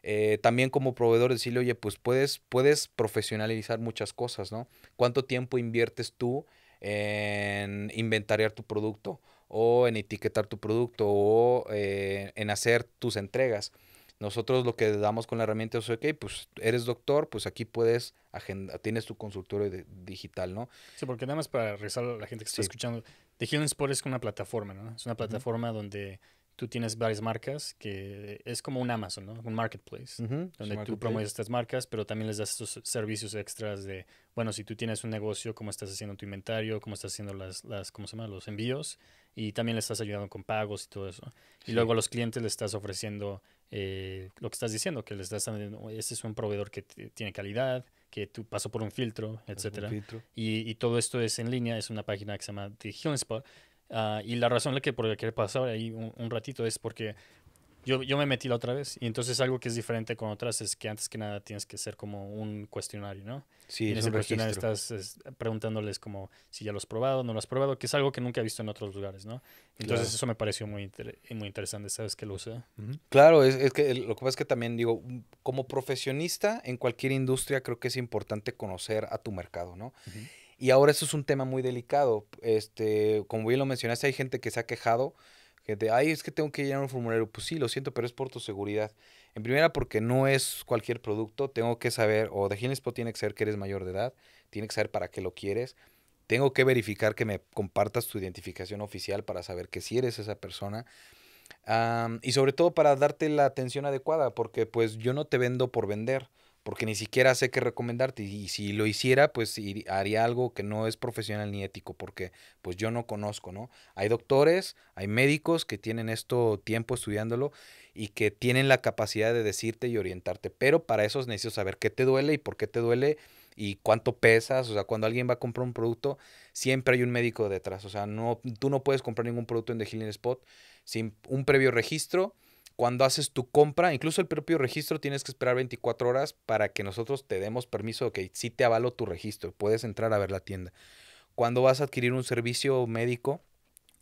Eh, también como proveedor decirle, oye, pues puedes, puedes profesionalizar muchas cosas, ¿no? ¿Cuánto tiempo inviertes tú en inventariar tu producto? o en etiquetar tu producto o eh, en hacer tus entregas. Nosotros lo que damos con la herramienta es, ok, pues eres doctor, pues aquí puedes, agenda, tienes tu consultorio digital, ¿no? Sí, porque nada más para rezar a la gente que está escuchando, The Healing Sport es una plataforma, ¿no? Es una plataforma donde tú tienes varias marcas que es como un Amazon, ¿no? Un marketplace, donde tú promueves estas marcas, pero también les das estos servicios extras de, bueno, si tú tienes un negocio, cómo estás haciendo tu inventario, cómo estás haciendo las, las ¿cómo se llama? Los envíos y también le estás ayudando con pagos y todo eso. Y luego a los clientes le estás ofreciendo eh, lo que estás diciendo, que les estás diciendo, este es un proveedor que tiene calidad, que tú pasó por un filtro, etcétera Y, todo esto es en línea, es una página que se llama The Healing Spot. Ah, y la razón la que por la que pasar ahí un ratito es porque yo, yo me metí la otra vez y entonces algo que es diferente con otras es que antes que nada tienes que ser como un cuestionario, ¿no? Sí, y en ese cuestionario estás preguntándoles como si ya lo has probado, no lo has probado, que es algo que nunca he visto en otros lugares, ¿no? Entonces eso me pareció muy, muy interesante, ¿sabes? Que lo usa. Claro, es, que lo que pasa es que también digo, mm, como profesionista en cualquier industria creo que es importante conocer a tu mercado, ¿no? Y ahora eso es un tema muy delicado. Este, como bien lo mencionaste, hay gente que se ha quejado Gente, ay, es que tengo que llenar un formulario. Pues sí, lo siento, pero es por tu seguridad. En primera, porque no es cualquier producto. Tengo que saber, o de Spot tiene que saber que eres mayor de edad. Tiene que saber para qué lo quieres. Tengo que verificar que me compartas tu identificación oficial para saber que sí eres esa persona. y sobre todo para darte la atención adecuada, porque pues yo no te vendo por vender porque ni siquiera sé qué recomendarte. Y si lo hiciera, pues haría algo que no es profesional ni ético, porque pues yo no conozco, ¿no? Hay doctores, hay médicos que tienen esto tiempo estudiándolo y que tienen la capacidad de decirte y orientarte, pero para eso es saber qué te duele y por qué te duele y cuánto pesas, o sea, cuando alguien va a comprar un producto, siempre hay un médico detrás, o sea, no, tú no puedes comprar ningún producto en The Healing Spot sin un previo registro cuando haces tu compra, incluso el propio registro, tienes que esperar 24 horas para que nosotros te demos permiso de que sí te avalo tu registro, puedes entrar a ver la tienda. Cuando vas a adquirir un servicio médico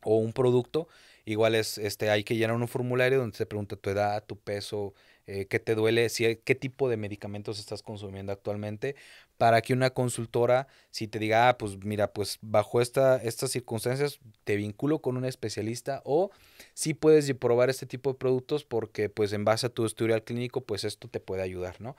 o un producto, igual es, este, hay que llenar un formulario donde se pregunta tu edad, tu peso, eh, qué te duele, si, qué tipo de medicamentos estás consumiendo actualmente para que una consultora, si te diga, ah, pues mira, pues bajo esta, estas circunstancias te vinculo con un especialista o si puedes probar este tipo de productos porque pues en base a tu historial clínico, pues esto te puede ayudar, ¿no?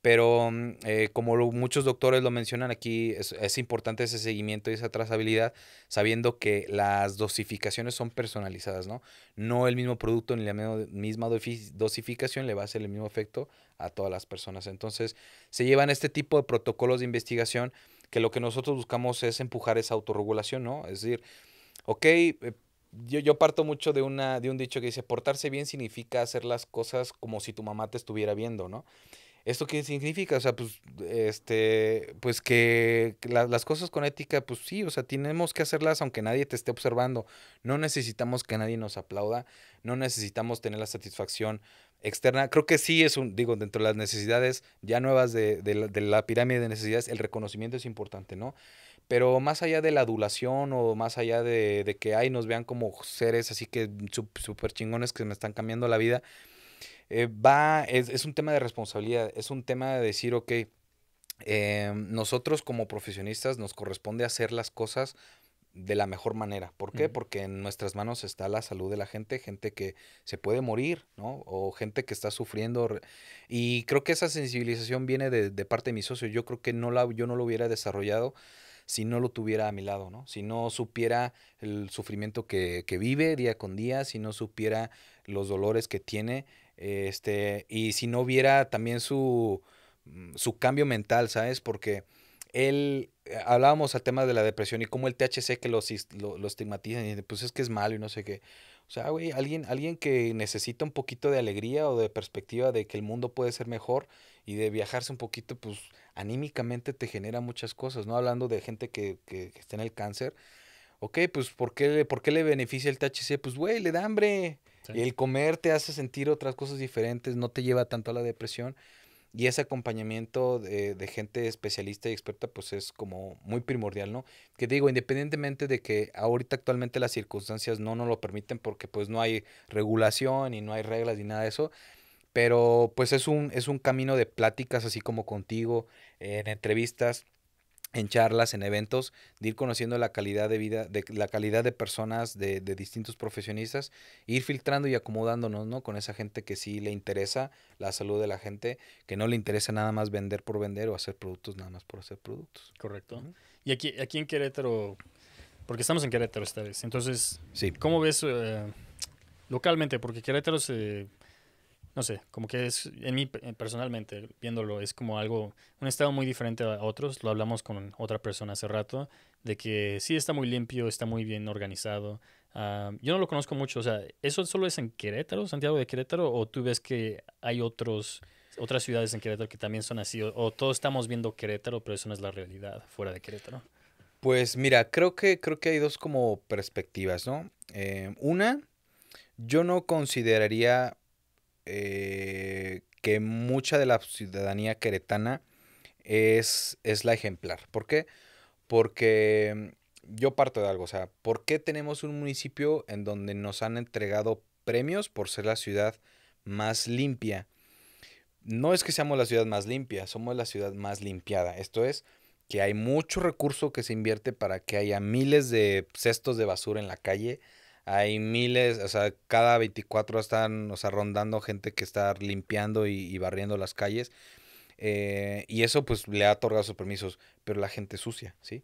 Pero mm, eh, como muchos doctores lo mencionan aquí, es, es, importante ese seguimiento y esa trazabilidad, sabiendo que las dosificaciones son personalizadas, ¿no? No el mismo producto ni la misma dosificación le va a hacer el mismo efecto a todas las personas. Entonces, se llevan este tipo de protocolos de investigación que lo que nosotros buscamos es empujar esa autorregulación, ¿no? Es decir, ok, eh, yo, yo parto mucho de, una, de un dicho que dice, portarse bien significa hacer las cosas como si tu mamá te estuviera viendo, ¿no? ¿Esto qué significa? O sea, pues, este, pues que las cosas con ética, pues sí, o sea, tenemos que hacerlas aunque nadie te esté observando. No necesitamos que nadie nos aplauda, no necesitamos tener la satisfacción externa, creo que sí es un, digo, dentro de las necesidades ya nuevas de, la, pirámide de necesidades, el reconocimiento es importante, ¿no? Pero más allá de la adulación o más allá de, que, ay, nos vean como seres así que súper chingones que me están cambiando la vida, eh, va, es, un tema de responsabilidad, es un tema de decir, ok, em, nosotros como profesionistas nos corresponde hacer las cosas de la mejor manera. ¿Por qué? Porque en nuestras manos está la salud de la gente, gente que se puede morir, ¿no? O gente que está sufriendo. Y creo que esa sensibilización viene de, parte de mi socio. Yo creo que no la, yo no lo hubiera desarrollado si no lo tuviera a mi lado, ¿no? Si no supiera el sufrimiento que, vive día con día, si no supiera los dolores que tiene, este, y si no viera también su, mm, su cambio mental, ¿sabes? Porque él, eh, hablábamos al tema de la depresión y cómo el THC que lo, lo, estigmatiza, y pues es que es malo y no sé qué. O sea, güey, alguien, alguien que necesita un poquito de alegría o de perspectiva de que el mundo puede ser mejor y de viajarse un poquito, pues anímicamente te genera muchas cosas, ¿no? Hablando de gente que, que, está en el cáncer. Ok, pues ¿por qué, ¿por qué le beneficia el THC? Pues, güey, le da hambre. Y el comer te hace sentir otras cosas diferentes, no te lleva tanto a la depresión. Y ese acompañamiento de, gente especialista y experta, pues es como muy primordial, ¿no? Que digo, independientemente de que ahorita actualmente las circunstancias no nos lo permiten porque pues no hay regulación y no hay reglas ni nada de eso, pero pues es un, es un camino de pláticas así como contigo, en entrevistas en charlas, en eventos, de ir conociendo la calidad de vida, de la calidad de personas, de, distintos profesionistas, e ir filtrando y acomodándonos, ¿no? Con esa gente que sí le interesa la salud de la gente, que no le interesa nada más vender por vender o hacer productos nada más por hacer productos. Correcto. Y aquí, aquí en Querétaro, porque estamos en Querétaro esta vez, entonces, ¿cómo ves eh, localmente? Porque Querétaro se no sé, como que es, en mí eh, personalmente, viéndolo, es como algo, un estado muy diferente a otros. Lo hablamos con otra persona hace rato, de que sí está muy limpio, está muy bien organizado. Ah, yo no lo conozco mucho, o sea, ¿eso solo es en Querétaro, Santiago de Querétaro, o tú ves que hay otros, otras ciudades en Querétaro que también son así, o, todos estamos viendo Querétaro, pero eso no es la realidad fuera de Querétaro? Pues mira, creo que, creo que hay dos como perspectivas, ¿no? Eh, una, yo no consideraría eh, que mucha de la ciudadanía queretana es, es la ejemplar. ¿Por qué? Porque mm, yo parto de algo, o sea, ¿por qué tenemos un municipio en donde nos han entregado premios por ser la ciudad más limpia? No es que seamos la ciudad más limpia, somos la ciudad más limpiada. Esto es que hay mucho recurso que se invierte para que haya miles de cestos de basura en la calle, hay miles, o sea, cada 24 están, o sea, rondando gente que está limpiando y, barriendo las calles. Eh, y eso pues le ha otorgado sus permisos, pero la gente sucia, ¿sí?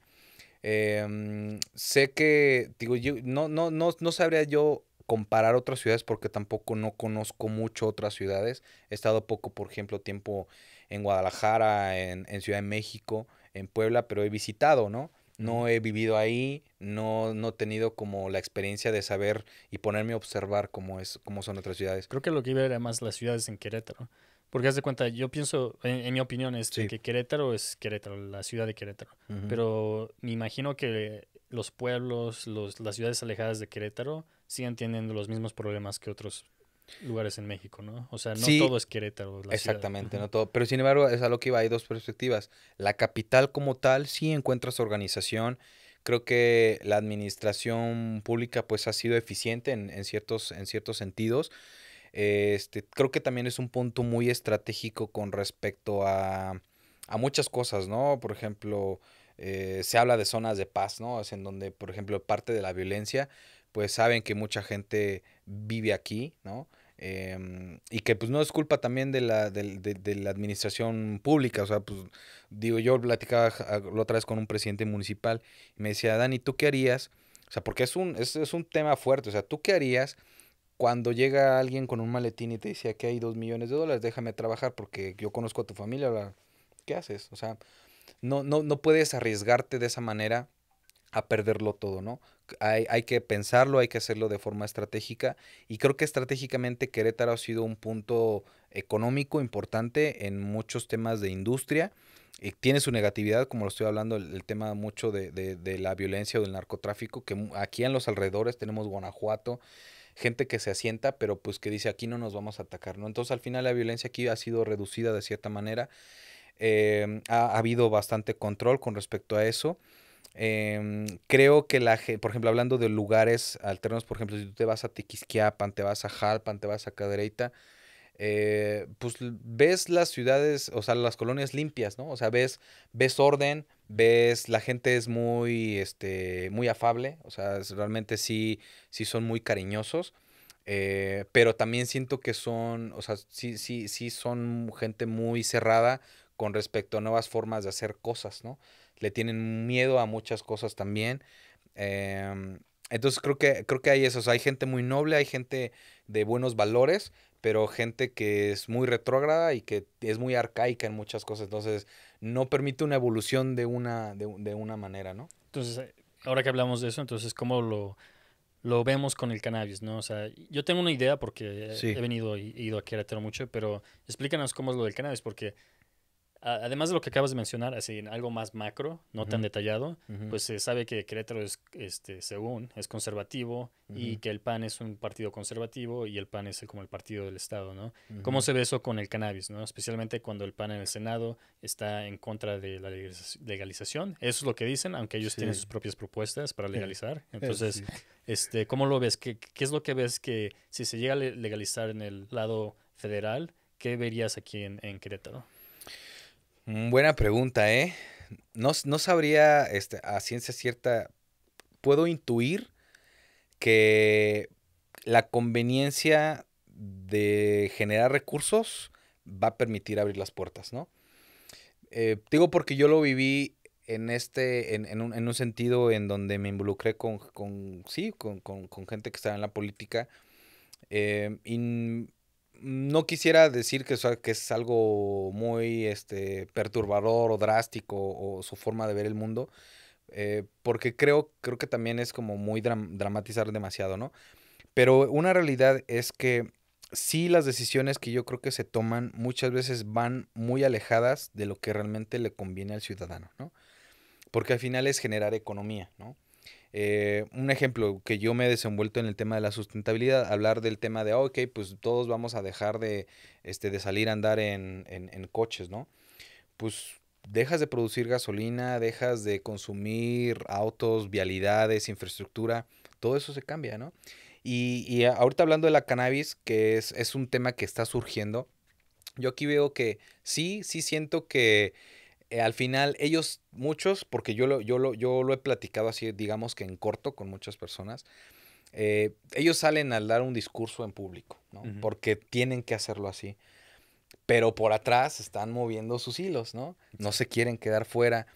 Em, sé que, digo, yo no, no, no, no sabría yo comparar otras ciudades porque tampoco no conozco mucho otras ciudades. He estado poco, por ejemplo, tiempo en Guadalajara, en Ciudad de México, en Puebla, pero he visitado, ¿no? no he vivido ahí, no, no he tenido como la experiencia de saber y ponerme a observar cómo, es, cómo son otras ciudades. Creo que lo que iba era más las ciudades en Querétaro. Porque haz de cuenta, yo pienso, en, mi opinión, es este, que Querétaro es Querétaro, la ciudad de Querétaro. Pero me imagino que los pueblos, los, las ciudades alejadas de Querétaro siguen teniendo los mismos problemas que otros lugares en México, ¿no? O sea, no todo es Querétaro. exactamente, no todo. Pero sin embargo, es a lo que iba, hay dos perspectivas. La capital como tal sí su organización. Creo que la administración pública pues ha sido eficiente en, ciertos, en ciertos sentidos. Este, creo que también es un punto muy estratégico con respecto a, muchas cosas, ¿no? Por ejemplo, eh, se habla de zonas de paz, ¿no? Es en donde, por ejemplo, parte de la violencia, pues saben que mucha gente vive aquí, ¿no? Em, y que pues no es culpa también de la, la administración pública. O sea, pues digo, yo platicaba la otra vez con un presidente municipal y me decía, Dani, ¿tú qué harías? O sea, porque es un, es, un tema fuerte. O sea, ¿tú qué harías cuando llega alguien con un maletín y te dice, aquí hay dos millones de dólares, déjame trabajar porque yo conozco a tu familia? ¿Qué haces? O sea, no, no, no puedes arriesgarte de esa manera a perderlo todo, ¿no? Hay, que pensarlo, hay que hacerlo de forma estratégica y creo que estratégicamente Querétaro ha sido un punto económico importante en muchos temas de industria. Y tiene su negatividad, como lo estoy hablando, el, tema mucho de, la violencia o del narcotráfico, que aquí en los alrededores tenemos Guanajuato, gente que se asienta, pero pues que dice aquí no nos vamos a atacar, ¿no? Entonces al final la violencia aquí ha sido reducida de cierta manera, eh, ha habido bastante control con respecto a eso Em, creo que la por ejemplo, hablando de lugares alternos, por ejemplo, si tú te vas a Tequisquiapan, te vas a Jalpan, te vas a Cadereita eh, pues ves las ciudades, o sea, las colonias limpias, ¿no? O sea, ves, ves orden, ves, la gente es muy, este, muy afable, o sea, realmente sí, sí son muy cariñosos. Eh, pero también siento que son, o sea, sí, sí, sí son gente muy cerrada con respecto a nuevas formas de hacer cosas, ¿no? le tienen miedo a muchas cosas también. Em, entonces creo que, creo que hay eso. hay gente muy noble, hay gente de buenos valores, pero gente que es muy retrógrada y que es muy arcaica en muchas cosas. Entonces, no permite una evolución de una, de, de una manera, ¿no? Entonces, eh, ahora que hablamos de eso, entonces, ¿cómo lo, lo vemos con el cannabis, no? O sea, yo tengo una idea porque he venido y ido a Querétaro mucho, pero explícanos cómo es lo del cannabis, porque además de lo que acabas de mencionar, así en algo más macro, no tan detallado, pues se sabe que Querétaro es, este, según, es conservativo y que el PAN es un partido conservativo y el PAN es como el partido del Estado, ¿no? ¿Cómo se ve eso con el cannabis, no? Especialmente cuando el PAN en el Senado está en contra de la legalización. Eso es lo que dicen, aunque ellos tienen sus propias propuestas para eh, legalizar. Eh, Entonces, este, ¿cómo lo ves? ¿Qué, es lo que ves que si se llega a legalizar en el lado federal, qué verías aquí en, en Querétaro? Mm, buena pregunta, ¿eh? No, sabría este, a ciencia cierta, puedo intuir que la conveniencia de generar recursos va a permitir abrir las puertas, ¿no? Eh, digo porque yo lo viví en este, en, un, sentido en donde me involucré con, con sí, con, gente que estaba en la política. Eh, no quisiera decir que, es algo muy este, perturbador o drástico o su forma de ver el mundo, eh, porque creo, creo que también es como muy dramatizar demasiado, ¿no? Pero una realidad es que sí las decisiones que yo creo que se toman muchas veces van muy alejadas de lo que realmente le conviene al ciudadano, ¿no? Porque al final es generar economía, ¿no? Eh, un ejemplo que yo me he desenvuelto en el tema de la sustentabilidad, hablar del tema de, ah, ok, pues todos vamos a dejar de, este, salir a andar en, coches, ¿no? Pues dejas de producir gasolina, dejas de consumir autos, vialidades, infraestructura, todo eso se cambia, ¿no? Y, ahorita hablando de la cannabis, que es, es un tema que está surgiendo, yo aquí veo que sí, sí siento que eh, al final ellos, muchos, porque yo lo, yo, yo lo he platicado así, digamos que en corto con muchas personas, eh, ellos salen al dar un discurso en público, ¿no? Porque tienen que hacerlo así. Pero por atrás están moviendo sus hilos, ¿no? No se quieren quedar fuera.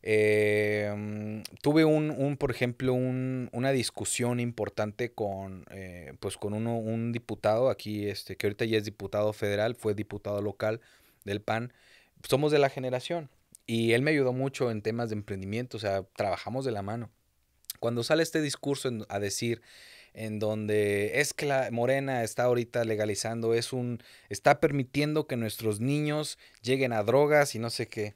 Em, tuve un, un, por ejemplo, una discusión importante con, eh, pues con uno, un diputado aquí, este, que ahorita ya es diputado federal, fue diputado local del PAN, somos de la generación. Y él me ayudó mucho en temas de emprendimiento, o sea, trabajamos de la mano. Cuando sale este discurso a decir en donde es que la Morena está ahorita legalizando, es un está permitiendo que nuestros niños lleguen a drogas y no sé qué.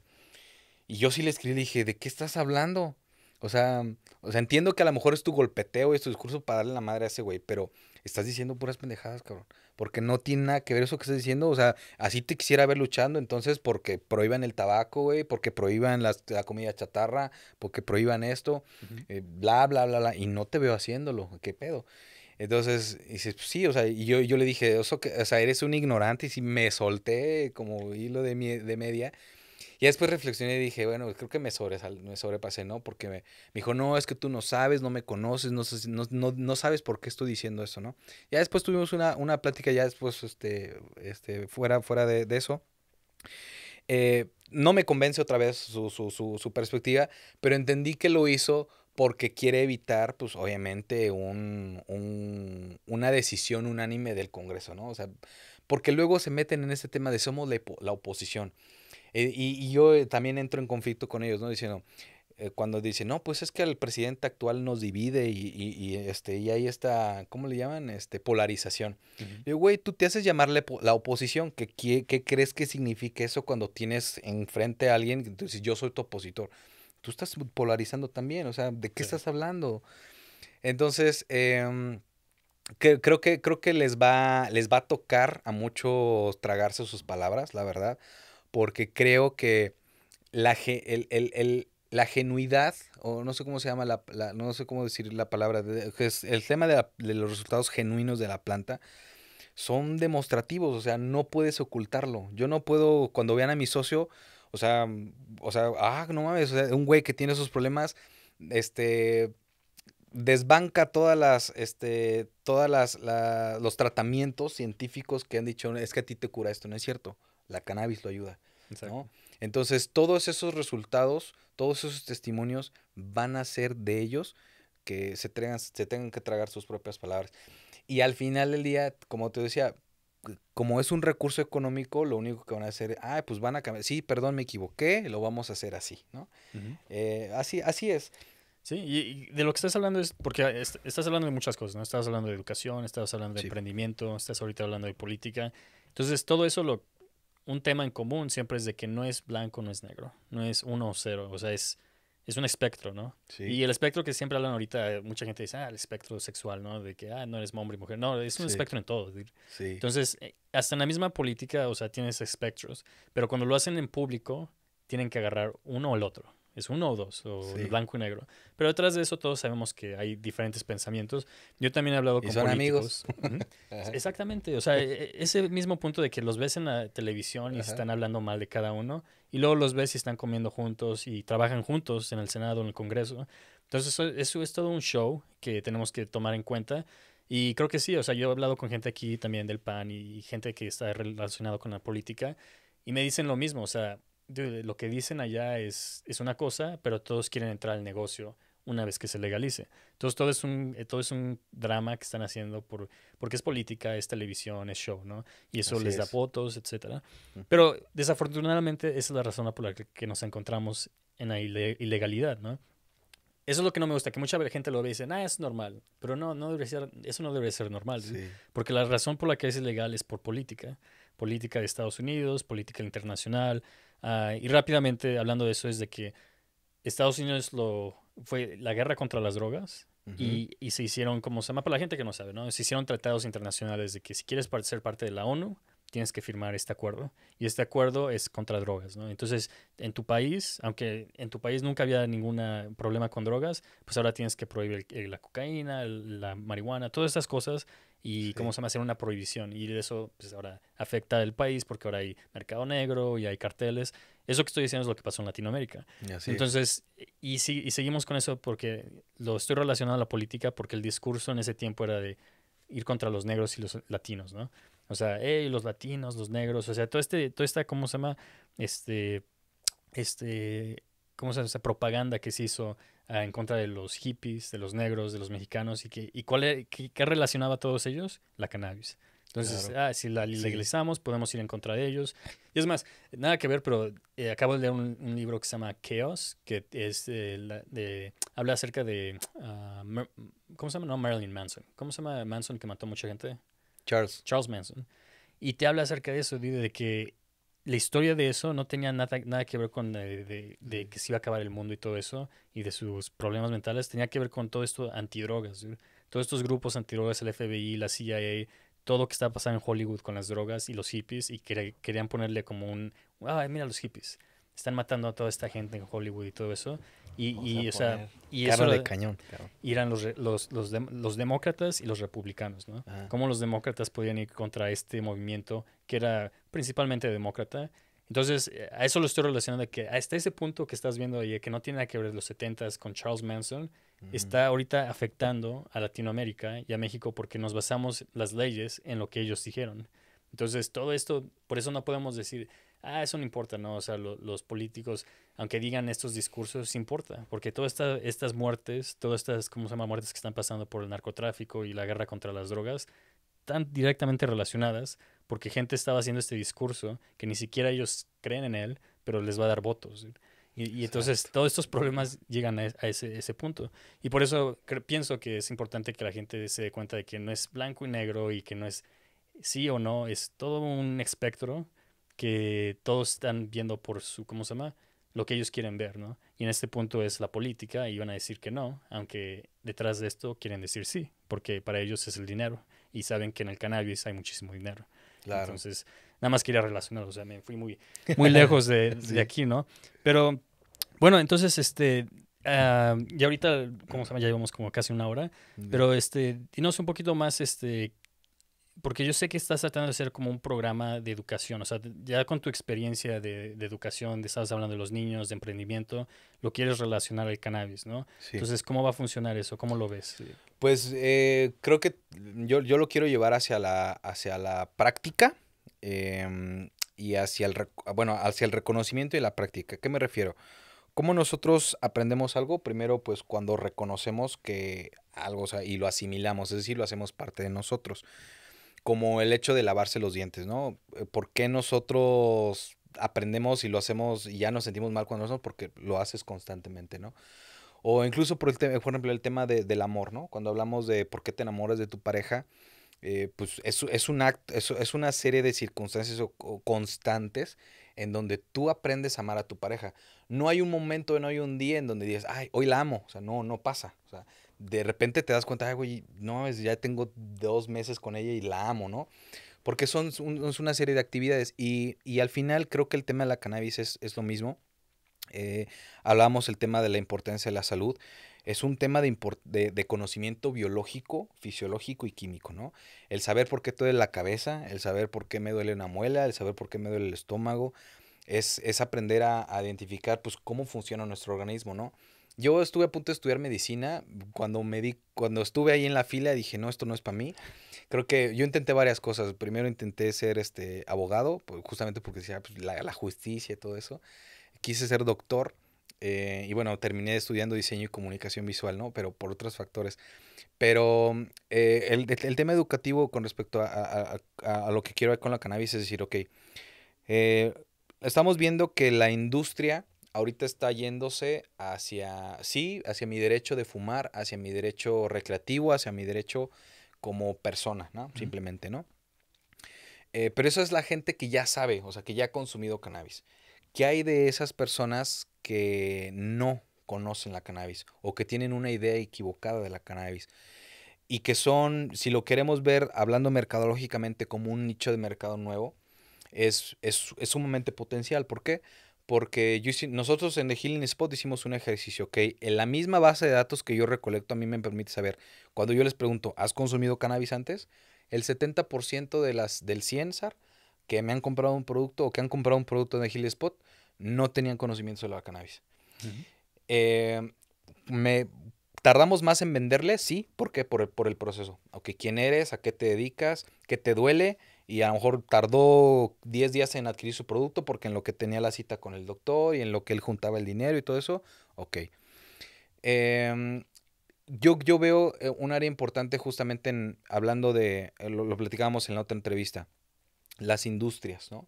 Y yo sí le escribí, le dije, ¿de qué estás hablando? O sea, o sea, entiendo que a lo mejor es tu golpeteo y es tu discurso para darle la madre a ese güey, pero estás diciendo puras pendejadas, cabrón porque no tiene nada que ver eso que estás diciendo. O sea, así te quisiera ver luchando, entonces, porque prohíban el tabaco, güey, porque prohíban la comida chatarra, porque prohíban esto, eh, bla, bla, bla, bla, y no te veo haciéndolo, ¿qué pedo? Entonces, dices, pues, sí, o sea, y yo, yo le dije, que, o sea, eres un ignorante, y si me solté como hilo de, de media, y después reflexioné y dije, bueno, creo que me, sobresal, sobrepasé, ¿no? Porque me, dijo, no, es que tú no sabes, no me conoces, no, no, sabes por qué estoy diciendo eso, ¿no? Ya después tuvimos una, una plática, ya después, este, este, fuera, fuera de, eso. Eh, no me convence otra vez su, su, perspectiva, pero entendí que lo hizo porque quiere evitar, pues obviamente, un, una decisión unánime del Congreso, ¿no? O sea, porque luego se meten en este tema de somos la, oposición. Eh, y, yo eh, también entro en conflicto con ellos, ¿no? Diciendo, eh, cuando dicen, no, pues es que el presidente actual nos divide y, y, este, y hay esta, ¿cómo le llaman? Este, polarización. güey, tú te haces llamarle la oposición. ¿Qué, crees que significa eso cuando tienes enfrente a alguien Entonces, yo soy tu opositor? Tú estás polarizando también, o sea, ¿de qué estás hablando? Entonces, eh, creo, que, creo que les va, les va a tocar a muchos tragarse sus palabras, la verdad, porque creo que la, el, la genuidad, o no sé cómo se llama, la, no sé cómo decir la palabra, el tema de, los resultados genuinos de la planta, son demostrativos, o sea, no puedes ocultarlo. Yo no puedo, cuando vean a mi socio, o sea, o sea, ah, no mames, o sea, un güey que tiene esos problemas, este, desbanca todas las, este, todas las, los tratamientos científicos que han dicho, es que a ti te cura esto, no es cierto, la cannabis lo ayuda. Entonces, todos esos resultados, todos esos testimonios van a ser de ellos que se, se tengan que tragar sus propias palabras. Y al final del día, como te decía, como es un recurso económico, lo único que van a hacer, ah, pues van a cambiar, sí, perdón, me equivoqué, lo vamos a hacer así, ¿no? Eh, así, así es. Sí, y, de lo que estás hablando es porque estás hablando de muchas cosas, ¿no? Estás hablando de educación, estás hablando de emprendimiento, estás ahorita hablando de política. Entonces, todo eso, lo, un tema en común siempre es de que no es blanco, no es negro, no es uno o cero, o sea, es, es un espectro, ¿no? Sí. Y el espectro que siempre hablan ahorita, eh, mucha gente dice, ah, el espectro sexual, ¿no? De que, ah, no eres hombre y mujer. No, es un espectro en todo. Sí. Entonces, eh, hasta en la misma política, o sea, tienes espectros, pero cuando lo hacen en público, tienen que agarrar uno o el otro es uno o dos, o el blanco y negro. Pero detrás de eso todos sabemos que hay diferentes pensamientos. Yo también he hablado con son amigos. Exactamente, o sea, e, e, ese mismo punto de que los ves en la televisión y se están hablando mal de cada uno, y luego los ves y están comiendo juntos y trabajan juntos en el Senado, en el Congreso. Entonces eso, eso es todo un show que tenemos que tomar en cuenta. Y creo que sí, o sea, yo he hablado con gente aquí también del PAN y gente que está relacionado con la política y me dicen lo mismo, o sea, lo que dicen allá es, es una cosa, pero todos quieren entrar al negocio una vez que se legalice. Entonces todo es un, eh, todo es un drama que están haciendo por, porque es política, es televisión, es show, ¿no? Y eso les da fotos, etcétera. etc. Pero desafortunadamente esa es la razón por la que nos encontramos en la ilegalidad, ¿no? Eso es lo que no me gusta, que mucha gente lo ve y dice, ah, es normal, pero no, no debería ser, eso no debería ser normal, ¿sí? porque la razón por la que es ilegal es por política, política de Estados Unidos, política internacional, Ah, y rápidamente, hablando de eso, es de que Estados Unidos lo, fue la guerra contra las drogas y, y, se hicieron, como se llama para la gente que no sabe, ¿no? se hicieron tratados internacionales de que si quieres ser parte de la ONU, tienes que firmar este acuerdo. Y este acuerdo es contra drogas, ¿no? Entonces, en tu país, aunque en tu país nunca había ningún problema con drogas, pues ahora tienes que prohibir la cocaína, la marihuana, todas estas cosas y cómo se llama, hacer una prohibición. Y eso pues, ahora afecta al país porque ahora hay mercado negro y hay carteles. Eso que estoy diciendo es lo que pasó en Latinoamérica. Entonces, y, y seguimos con eso porque lo estoy relacionando a la política porque el discurso en ese tiempo era de ir contra los negros y los latinos, ¿no? O sea, hey, los latinos, los negros, o sea, todo este, toda esta, ¿cómo se llama? Este, este, ¿cómo se llama? Esa propaganda que se hizo Ah, en contra de los hippies, de los negros, de los mexicanos, y, que, y cuál, qué, relacionaba a todos ellos? La cannabis. Entonces, ah, si la legalizamos, podemos ir en contra de ellos. Y es más, nada que ver, pero eh, acabo de leer un, libro que se llama Chaos, que es eh, de, habla acerca de, ah, ¿cómo se llama? No, Marilyn Manson. ¿Cómo se llama Manson que mató mucha gente? Charles. Charles Manson. Y te habla acerca de eso, de que la historia de eso no tenía nada, que ver con eh, de, que se iba a acabar el mundo y todo eso, y de sus problemas mentales, tenía que ver con todo esto antidrogas. Todos estos grupos antidrogas, el FBI, la CIA, todo lo que estaba pasando en Hollywood con las drogas y los hippies, y querían ponerle como un, Ay, mira los hippies, están matando a toda esta gente en Hollywood y todo eso. Y, y o sea, eso de cañón. eran los, los, los, los, demócratas y los republicanos, ¿no? ¿Cómo los demócratas podían ir contra este movimiento que era principalmente demócrata. Entonces, eh, a eso lo estoy relacionando, que hasta ese punto que estás viendo ahí, que no tiene nada que ver los 70 con Charles Manson, está ahorita afectando a Latinoamérica y a México porque nos basamos las leyes en lo que ellos dijeron. Entonces, todo esto, por eso no podemos decir, ah, eso no importa, ¿no? O sea, los políticos, aunque digan estos discursos, importa, porque todas estas muertes, todas estas, ¿cómo se llama? Muertes que están pasando por el narcotráfico y la guerra contra las drogas, están directamente relacionadas porque gente estaba haciendo este discurso que ni siquiera ellos creen en él, pero les va a dar votos. Y, entonces todos estos problemas llegan a, ese, ese, punto. Y por eso pienso que es importante que la gente se dé cuenta de que no es blanco y negro y que no es sí o no, es todo un espectro que todos están viendo por su, ¿cómo se llama? Lo que ellos quieren ver, ¿no? Y en este punto es la política y van a decir que no, aunque detrás de esto quieren decir sí, porque para ellos es el dinero y saben que en el cannabis hay muchísimo dinero. Entonces, nada más quería relacionarlo. o sea, me fui muy, muy lejos de, aquí, ¿no? Pero bueno, entonces, este, ah, y ahorita, como se llama? Ya llevamos como casi una hora, pero este, dinos un poquito más, este, porque yo sé que estás tratando de hacer como un programa de educación, o sea, ya con tu experiencia de, educación, de estabas hablando de los niños, de emprendimiento, lo quieres relacionar al cannabis, ¿no? Entonces, ¿cómo va a funcionar eso? ¿Cómo lo ves? Pues eh, creo que yo, yo, lo quiero llevar hacia la, hacia la práctica em, y hacia el, bueno, hacia el reconocimiento y la práctica. ¿Qué me refiero? ¿Cómo nosotros aprendemos algo? Primero, pues cuando reconocemos que algo, o sea, y lo asimilamos, es decir, lo hacemos parte de nosotros como el hecho de lavarse los dientes, ¿no? Eh, ¿Por qué nosotros aprendemos y lo hacemos y ya nos sentimos mal cuando lo hacemos? Porque lo haces constantemente, ¿no? O incluso, por, el por ejemplo, el tema del amor, ¿no? Cuando hablamos de por qué te enamoras de tu pareja, eh, pues es, es un es, una serie de circunstancias constantes en donde tú aprendes a amar a tu pareja. No hay un momento, no hay un día en donde dices, ay, hoy la amo. O sea, no, no pasa. O sea, de repente te das cuenta, ay, güey, no, es, ya tengo dos meses con ella y la amo, ¿no? Porque son, una serie de actividades y, al final creo que el tema de la cannabis es, lo mismo. Eh, hablábamos el tema de la importancia de la salud. Es un tema de, de, conocimiento biológico, fisiológico y químico, ¿no? El saber por qué duele la cabeza, el saber por qué me duele una muela, el saber por qué me duele el estómago, es, es aprender a, a, identificar, pues, cómo funciona nuestro organismo, ¿no? Yo estuve a punto de estudiar medicina. Cuando me di, cuando estuve ahí en la fila, dije, no, esto no es para mí. Creo que yo intenté varias cosas. Primero intenté ser este abogado, justamente porque decía pues, la, la, justicia y todo eso. Quise ser doctor. Eh, y bueno, terminé estudiando diseño y comunicación visual, ¿no? Pero por otros factores. Pero eh, el, el, tema educativo con respecto a, a, a, lo que quiero ver con la cannabis es decir, ok, eh, estamos viendo que la industria ahorita está yéndose hacia, sí, hacia mi derecho de fumar, hacia mi derecho recreativo, hacia mi derecho como persona, ¿no? Simplemente, ¿no? Eh, pero eso es la gente que ya sabe, o sea, que ya ha consumido cannabis. ¿Qué hay de esas personas que no conocen la cannabis o que tienen una idea equivocada de la cannabis? Y que son, si lo queremos ver hablando mercadológicamente como un nicho de mercado nuevo, es, es, es sumamente potencial. ¿Por qué? porque nosotros en The Healing Spot hicimos un ejercicio, ¿ok? En la misma base de datos que yo recolecto a mí me permite saber, cuando yo les pregunto, ¿has consumido cannabis antes? El 70% de las, del Cienzar que me han comprado un producto o que han comprado un producto en The Healing Spot no tenían conocimiento de la cannabis. Em, me, ¿Tardamos más en venderle? Sí, ¿por qué? Por el, por el proceso. Ok, ¿quién eres? ¿A qué te dedicas? ¿Qué te duele? y a lo mejor tardó 10 días en adquirir su producto porque en lo que tenía la cita con el doctor y en lo que él juntaba el dinero y todo eso, ok. Em, yo, veo eh, un área importante justamente en, hablando de, eh, lo, platicábamos en la otra entrevista, las industrias, ¿no?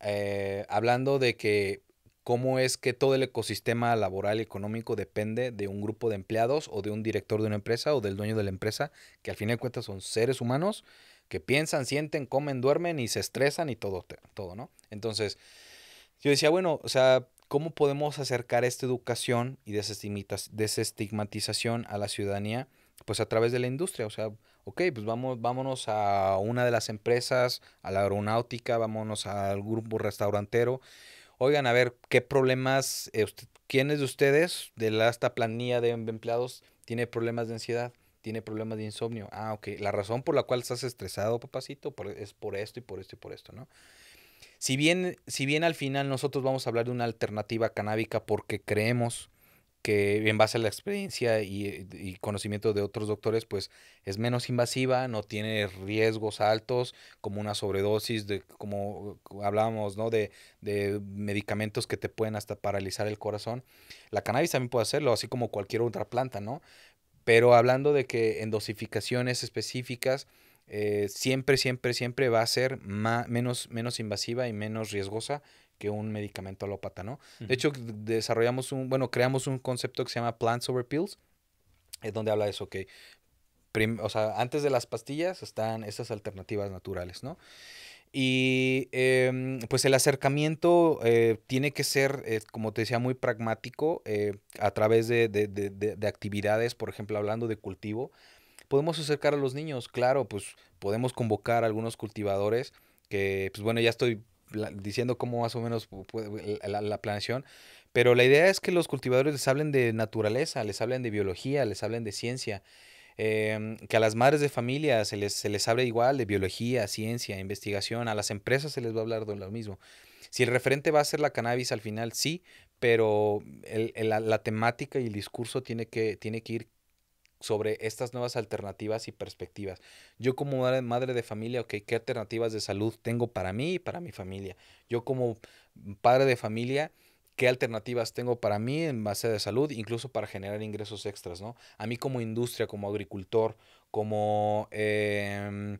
Eh, hablando de que cómo es que todo el ecosistema laboral y económico depende de un grupo de empleados o de un director de una empresa o del dueño de la empresa, que al fin al cuentas son seres humanos que piensan, sienten, comen, duermen y se estresan y todo, todo, ¿no? Entonces, yo decía, bueno, o sea, ¿cómo podemos acercar esta educación y desestigmatización a la ciudadanía? Pues a través de la industria, o sea, ok, pues vamos, vámonos a una de las empresas, a la aeronáutica, vámonos al grupo restaurantero. Oigan, a ver, ¿qué problemas, quienes eh, quiénes de ustedes de la, esta planilla de em, empleados tiene problemas de ansiedad? tiene problemas de insomnio. Ah, ok. La razón por la cual estás estresado, papacito, es por esto y por esto y por esto, ¿no? Si bien, si bien al final nosotros vamos a hablar de una alternativa canábica porque creemos que en base a la experiencia y, conocimiento de otros doctores, pues es menos invasiva, no tiene riesgos altos, como una sobredosis, de, como hablábamos, ¿no? De, de, medicamentos que te pueden hasta paralizar el corazón. La cannabis también puede hacerlo, así como cualquier otra planta, ¿no? Pero hablando de que en dosificaciones específicas, eh, siempre, siempre, siempre va a ser más, menos, menos invasiva y menos riesgosa que un medicamento alópata, ¿no? De hecho, desarrollamos un, bueno, creamos un concepto que se llama Plants over Pills, es eh, donde habla de eso, que, antes de las pastillas están esas alternativas naturales, ¿no? Y em, pues el acercamiento eh, tiene que ser, eh, como te decía, muy pragmático eh, a través de, actividades, por ejemplo, hablando de cultivo. Podemos acercar a los niños, claro, pues podemos convocar a algunos cultivadores que, pues bueno, ya estoy diciendo cómo más o menos la, la planeación, pero la idea es que los cultivadores les hablen de naturaleza, les hablen de biología, les hablen de ciencia. Em, que a las madres de familia se les, se les igual de biología, ciencia, investigación, a las empresas se les va a hablar de lo mismo. Si el referente va a ser la cannabis al final, sí, pero la, temática y el discurso tiene que, tiene que ir sobre estas nuevas alternativas y perspectivas. Yo como madre de familia, ok, ¿qué alternativas de salud tengo para mí y para mi familia? Yo como padre de familia, qué alternativas tengo para mí en base de salud, incluso para generar ingresos extras, ¿no? A mí como industria, como agricultor, como em,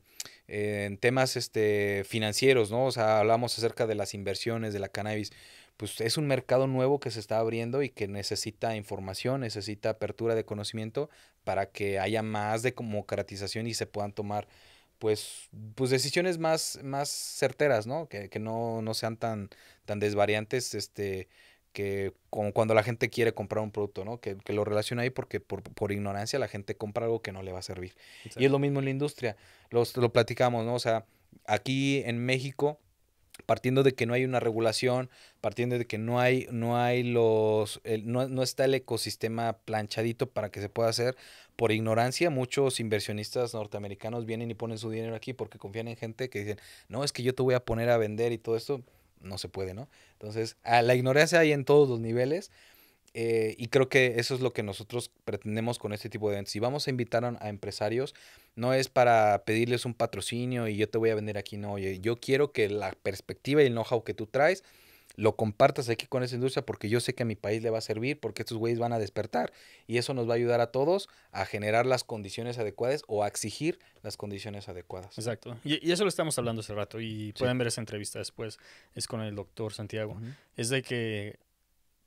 en temas este, financieros, ¿no? O sea, hablamos acerca de las inversiones, de la cannabis. Pues es un mercado nuevo que se está abriendo y que necesita información, necesita apertura de conocimiento para que haya más democratización y se puedan tomar pues, pues decisiones más, más certeras, ¿no? Que, no, no, sean tan, tan desvariantes, este, que como cuando la gente quiere comprar un producto, ¿no? Que, lo relaciona ahí porque por, ignorancia la gente compra algo que no le va a servir. Y es lo mismo en la industria, lo platicamos, ¿no? O sea, aquí en México partiendo de que no hay una regulación, partiendo de que no hay, no hay los, no, está el ecosistema planchadito para que se pueda hacer. Por ignorancia, muchos inversionistas norteamericanos vienen y ponen su dinero aquí porque confían en gente que dicen, no, es que yo te voy a poner a vender y todo esto. No se puede, ¿no? Entonces, a ah, la ignorancia hay en todos los niveles, eh, y creo que eso es lo que nosotros pretendemos con este tipo de eventos. Si vamos a invitar a, empresarios, no es para pedirles un patrocinio y yo te voy a vender aquí, no, oye, yo quiero que la perspectiva y el know-how que tú traes lo compartas aquí con esa industria porque yo sé que a mi país le va a servir, porque estos güeyes van a despertar y eso nos va a ayudar a todos a generar las condiciones adecuadas o a exigir las condiciones adecuadas. Exacto. Y, eso lo estamos hablando hace rato y pueden ver esa entrevista después, es con el doctor Santiago. Es de que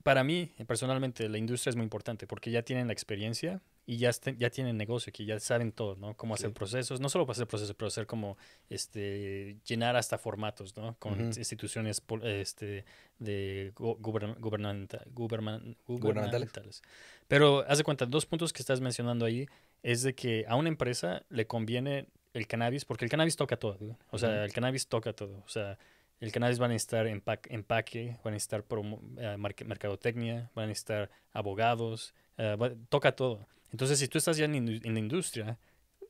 para mí, eh, personalmente, la industria es muy importante porque ya tienen la experiencia y ya, este, tienen negocio que ya saben todo, ¿no? Cómo hacer procesos, no solo para hacer procesos, pero hacer como este, llenar hasta formatos, ¿no? Con instituciones este, de gubernamental, gubernamentales. Pero haz de cuenta, dos puntos que estás mencionando ahí es de que a una empresa le conviene el cannabis, porque el cannabis toca todo, ¿no? ¿eh? o sea, el cannabis toca todo, o sea, el cannabis van a estar empaque, empaque van a estar por eh, mercadotecnia, van a estar abogados, eh, toca todo. Entonces, si tú estás ya en, la industria,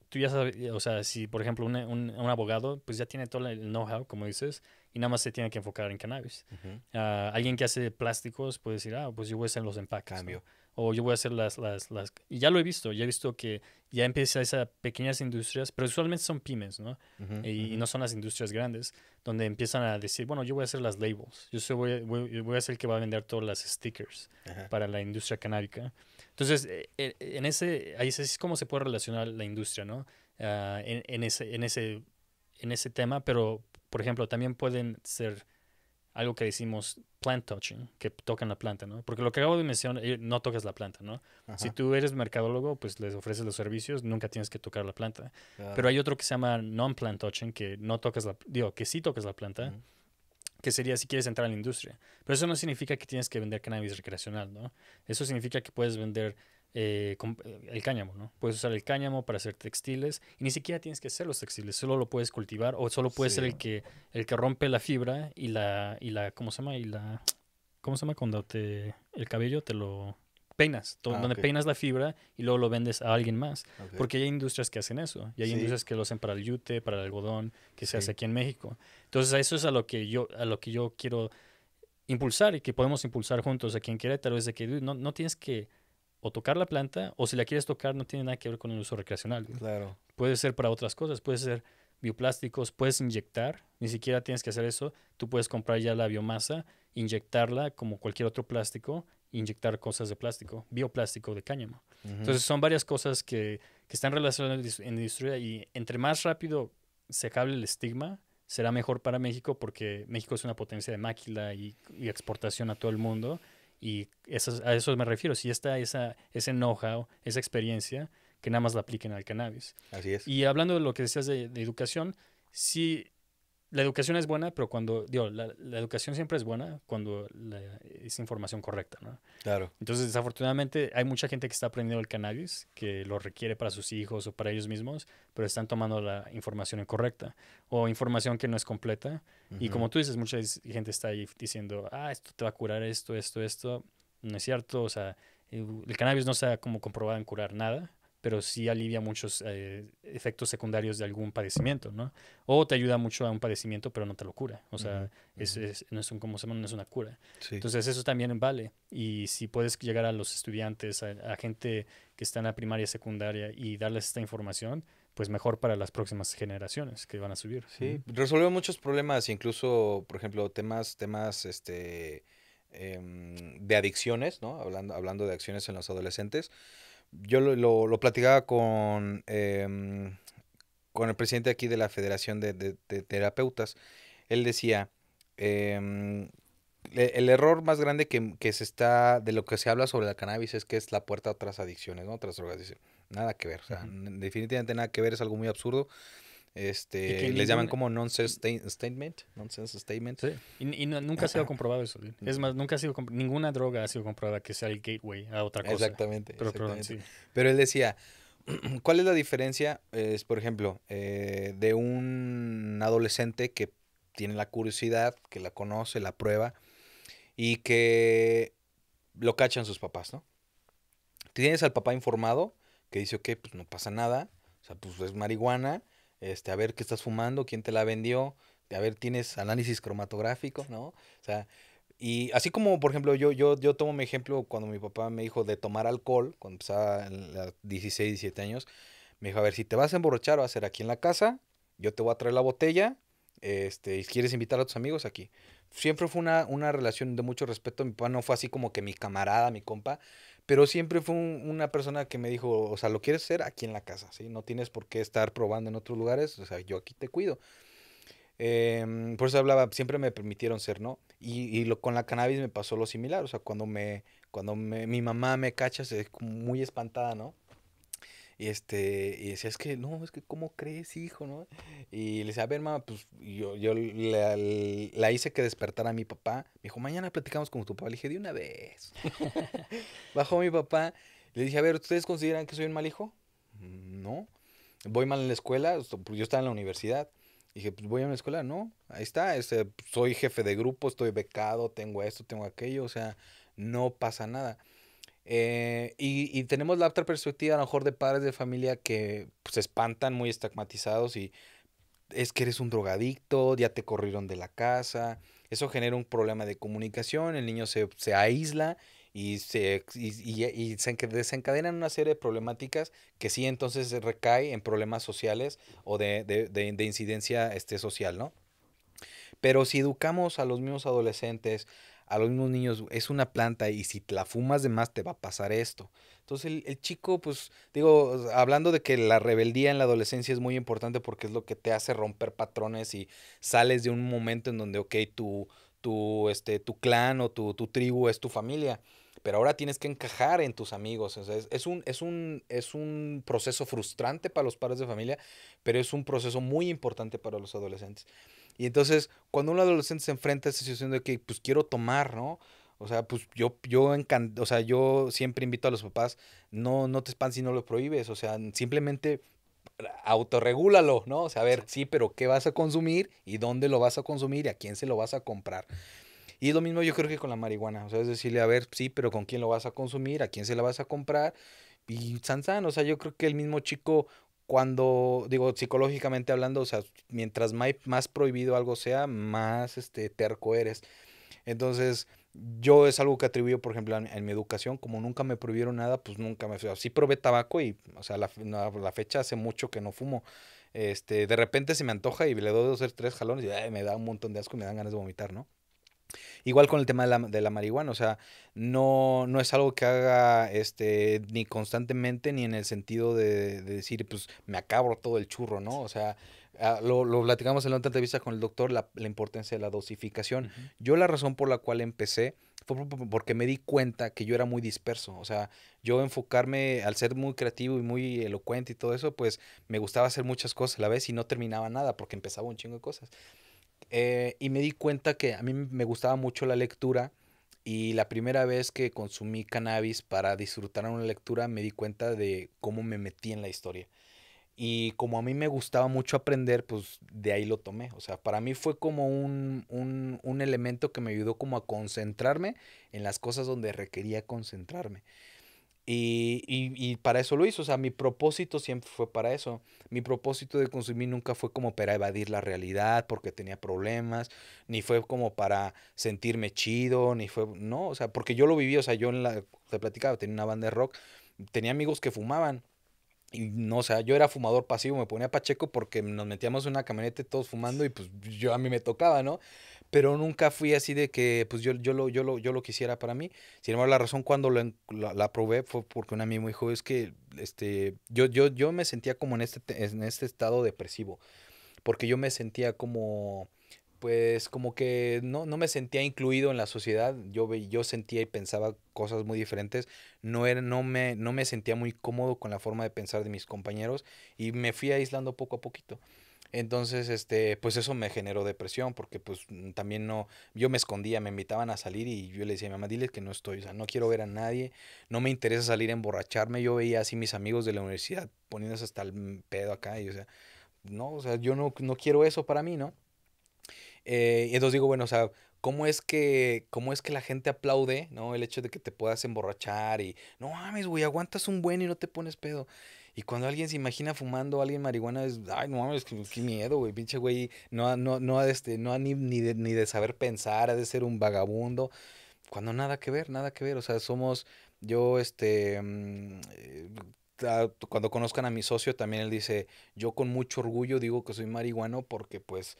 tú ya sabes, o sea, si por ejemplo un, abogado, pues ya tiene todo el know-how, como dices, y nada más se tiene que enfocar en cannabis. Ah, alguien que hace plásticos puede decir, ah, pues yo voy a hacer los empaques o yo voy a hacer las, las, las... Y ya lo he visto, ya he visto que ya empieza esas pequeñas industrias, pero usualmente son pymes, ¿no? y, no son las industrias grandes, donde empiezan a decir, bueno, yo voy a hacer las labels, yo voy, a ser el que va a vender todas las stickers para la industria canábica. Entonces, eh, eh, en ese, ahí es como se puede relacionar la industria, ¿no? Ah, en, en, ese, en, ese, en ese tema, pero, por ejemplo, también pueden ser algo que decimos plant touching, que tocan la planta, ¿no? Porque lo que acabo de mencionar, eh, no tocas la planta, ¿no? Si tú eres mercadólogo, pues les ofreces los servicios, nunca tienes que tocar la planta. Pero hay otro que se llama non-plant touching, que no tocas la, digo, que sí tocas la planta, que sería si quieres entrar a la industria. Pero eso no significa que tienes que vender cannabis recreacional, ¿no? Eso significa que puedes vender eh, eh, el cáñamo, ¿no? Puedes usar el cáñamo para hacer textiles y ni siquiera tienes que hacer los textiles, solo lo puedes cultivar o solo puedes ser el que el que rompe la fibra y la y la ¿cómo se llama? y la ¿cómo se llama cuando te el cabello te lo peinas, ah, donde peinas la fibra y luego lo vendes a alguien más, porque hay industrias que hacen eso y hay industrias que lo hacen para el yute, para el algodón, que se hace aquí en México. Entonces, a eso es a lo que yo a lo que yo quiero impulsar y que podemos impulsar juntos aquí en Querétaro es de que no tienes que o tocar la planta, o si la quieres tocar no tiene nada que ver con el uso recreacional. Claro. Puede ser para otras cosas, puede ser bioplásticos, puedes inyectar, ni siquiera tienes que hacer eso, tú puedes comprar ya la biomasa, inyectarla como cualquier otro plástico, inyectar cosas de plástico, bioplástico de cáñamo. Entonces son varias cosas que, están relacionadas en la industria y entre más rápido se acabe el estigma, será mejor para México porque México es una potencia de máquina y exportación a todo el mundo. Y a eso me refiero, si está esa, ese know-how, esa experiencia, que nada más la apliquen al cannabis. Así es. Y hablando de lo que decías de, de educación, sí la educación es buena, pero cuando, digo, la, educación siempre es buena cuando es información correcta, ¿no? Claro. Entonces, desafortunadamente, hay mucha gente que está aprendiendo el cannabis, que lo requiere para sus hijos o para ellos mismos, pero están tomando la información incorrecta o información que no es completa. Y como tú dices, mucha gente está ahí diciendo, ah, esto te va a curar esto, esto, esto. No es cierto, o sea, el cannabis no se como comprobado en curar nada pero sí alivia muchos eh, efectos secundarios de algún padecimiento, ¿no? O te ayuda mucho a un padecimiento, pero no te lo cura. O sea, no es un, como se llama, no es una cura. Entonces, eso también vale. Y si puedes llegar a los estudiantes, a, gente que está en la primaria, secundaria, y darles esta información, pues mejor para las próximas generaciones que van a subir. Sí, resuelve muchos problemas, incluso, por ejemplo, temas, temas, este... Em, de adicciones, ¿no? Hablando, hablando de adicciones en los adolescentes yo lo, lo, platicaba con, em, con el presidente aquí de la Federación de, de, Terapeutas. Él decía, em, e, el error más grande que, se está, de lo que se habla sobre la cannabis es que es la puerta a otras adicciones, ¿no? Otras drogas. dice Nada que ver, definitivamente nada que ver, es algo muy absurdo. Este, les llaman como nonsense statement. statement. Y, nunca ha sido comprobado eso. Es más, nunca ha sido ninguna droga ha sido comprobada que sea el gateway a otra cosa. Exactamente. Pero, él decía, ¿cuál es la diferencia, es, por ejemplo, eh, de un adolescente que tiene la curiosidad, que la conoce, la prueba y que lo cachan sus papás, ¿no? Tienes al papá informado que dice, ok, pues no pasa nada, o sea, pues es marihuana este, a ver qué estás fumando, quién te la vendió, a ver, tienes análisis cromatográfico, ¿no? O sea, y así como, por ejemplo, yo, yo, yo tomo mi ejemplo cuando mi papá me dijo de tomar alcohol, cuando empezaba a 16, 17 años, me dijo, a ver, si te vas a emborrachar, o a hacer aquí en la casa, yo te voy a traer la botella, este, y quieres invitar a tus amigos aquí. Siempre fue una, una relación de mucho respeto, mi papá no fue así como que mi camarada, mi compa, pero siempre fue una persona que me dijo, o sea, lo quieres hacer aquí en la casa, ¿sí? No tienes por qué estar probando en otros lugares, o sea, yo aquí te cuido. Em, por eso hablaba, siempre me permitieron ser, ¿no? Y, lo, con la cannabis me pasó lo similar, o sea, cuando, me, cuando mi mamá me cacha, se muy espantada, ¿no? Y este, y decía, es que no, es que ¿cómo crees, hijo, Y le decía, a ver, mamá, pues yo, la, hice que despertara a mi papá. Me dijo, mañana platicamos con tu papá. Le dije, de una vez. Bajó mi papá. Le dije, a ver, ¿ustedes consideran que soy un mal hijo? No. ¿Voy mal en la escuela? Pues, yo estaba en la universidad. Dije, pues voy a una escuela, no, ahí está, este, soy jefe de grupo, estoy becado, tengo esto, tengo aquello, o sea, no pasa nada. Eh, y, tenemos la otra perspectiva, a lo mejor, de padres de familia que pues, se espantan muy estigmatizados y es que eres un drogadicto, ya te corrieron de la casa. Eso genera un problema de comunicación, el niño se, aísla y se, y, se desencadenan una serie de problemáticas que sí entonces recae en problemas sociales o de, incidencia este, social, ¿no? Pero si educamos a los mismos adolescentes a los mismos niños, es una planta y si la fumas de más te va a pasar esto. Entonces el, chico, pues digo, hablando de que la rebeldía en la adolescencia es muy importante porque es lo que te hace romper patrones y sales de un momento en donde, ok, tu, tu, este, tu clan o tu, tribu es tu familia, pero ahora tienes que encajar en tus amigos. es, un, es, un, es un proceso frustrante para los padres de familia, pero es un proceso muy importante para los adolescentes. Y entonces, cuando un adolescente se enfrenta a esa situación de que, pues quiero tomar, ¿no? O sea, pues yo, yo, sea, yo siempre invito a los papás, no, no te espantes si no lo prohíbes, o sea, simplemente autorregúlalo, ¿no? O sea, a ver, sí, pero ¿qué vas a consumir y dónde lo vas a consumir y a quién se lo vas a comprar? Y lo mismo yo creo que con la marihuana, o sea, es decirle, a ver, sí, pero ¿con quién lo vas a consumir? ¿A quién se la vas a comprar? Y san, o sea, yo creo que el mismo chico cuando, digo, psicológicamente hablando, o sea, mientras más, prohibido algo sea, más este, terco eres. Entonces, yo es algo que atribuyo, por ejemplo, en, mi educación, como nunca me prohibieron nada, pues nunca me... O sea, sí probé tabaco y, o sea, la, la, fecha hace mucho que no fumo. Este, de repente se me antoja y le doy dos o tres jalones y me da un montón de asco y me dan ganas de vomitar, ¿no? Igual con el tema de la, de la marihuana, o sea, no, no es algo que haga este, ni constantemente, ni en el sentido de, decir, pues me acabo todo el churro, ¿no? O sea, ah, lo, lo, platicamos en la otra entrevista con el doctor, la, la importancia de la dosificación. Yo la razón por la cual empecé fue porque me di cuenta que yo era muy disperso. O sea, yo enfocarme al ser muy creativo y muy elocuente y todo eso, pues me gustaba hacer muchas cosas a la vez y no terminaba nada porque empezaba un chingo de cosas. Eh, y me di cuenta que a mí me gustaba mucho la lectura y la primera vez que consumí cannabis para disfrutar una lectura me di cuenta de cómo me metí en la historia. Y como a mí me gustaba mucho aprender, pues de ahí lo tomé. O sea, para mí fue como un, un elemento que me ayudó como a concentrarme en las cosas donde requería concentrarme. Y, y, para eso lo hizo. O sea, mi propósito siempre fue para eso. Mi propósito de consumir nunca fue como para evadir la realidad porque tenía problemas, ni fue como para sentirme chido, ni fue. No, o sea, porque yo lo viví. O sea, yo en la, te platicaba, tenía una banda de rock, tenía amigos que fumaban. Y no, o sea, yo era fumador pasivo, me ponía pacheco porque nos metíamos en una camioneta todos fumando y pues yo a mí me tocaba, ¿no? pero nunca fui así de que pues yo, yo, lo, yo, yo lo quisiera para mí. Sin embargo, la razón cuando la, probé fue porque un amigo dijo, es que este, yo, yo, yo me sentía como en este, en este estado depresivo, porque yo me sentía como, pues como que no, no me sentía incluido en la sociedad, yo, yo sentía y pensaba cosas muy diferentes, no, era, no, me, no me sentía muy cómodo con la forma de pensar de mis compañeros y me fui aislando poco a poquito. Entonces, este, pues eso me generó depresión, porque pues mm, también no, yo me escondía, me invitaban a salir y yo le decía a mi mamá, diles que no estoy, o sea, no quiero ver a nadie, no me interesa salir a emborracharme, yo veía así mis amigos de la universidad poniéndose hasta el pedo acá, y o sea, no, o sea, yo no, quiero eso para mí, ¿no? Eh, y entonces digo, bueno, o sea, ¿cómo es que, cómo es que la gente aplaude, ¿no? El hecho de que te puedas emborrachar y, no mames, güey, aguantas un buen y no te pones pedo. Y cuando alguien se imagina fumando a alguien marihuana, es, ay, no mames, qué, miedo, güey, pinche güey, no, no, no, este, no ni, de, saber pensar, ha de ser un vagabundo. Cuando nada que ver, nada que ver, o sea, somos, yo, este, mm, eh, cuando conozcan a mi socio también él dice, yo con mucho orgullo digo que soy marihuano porque pues,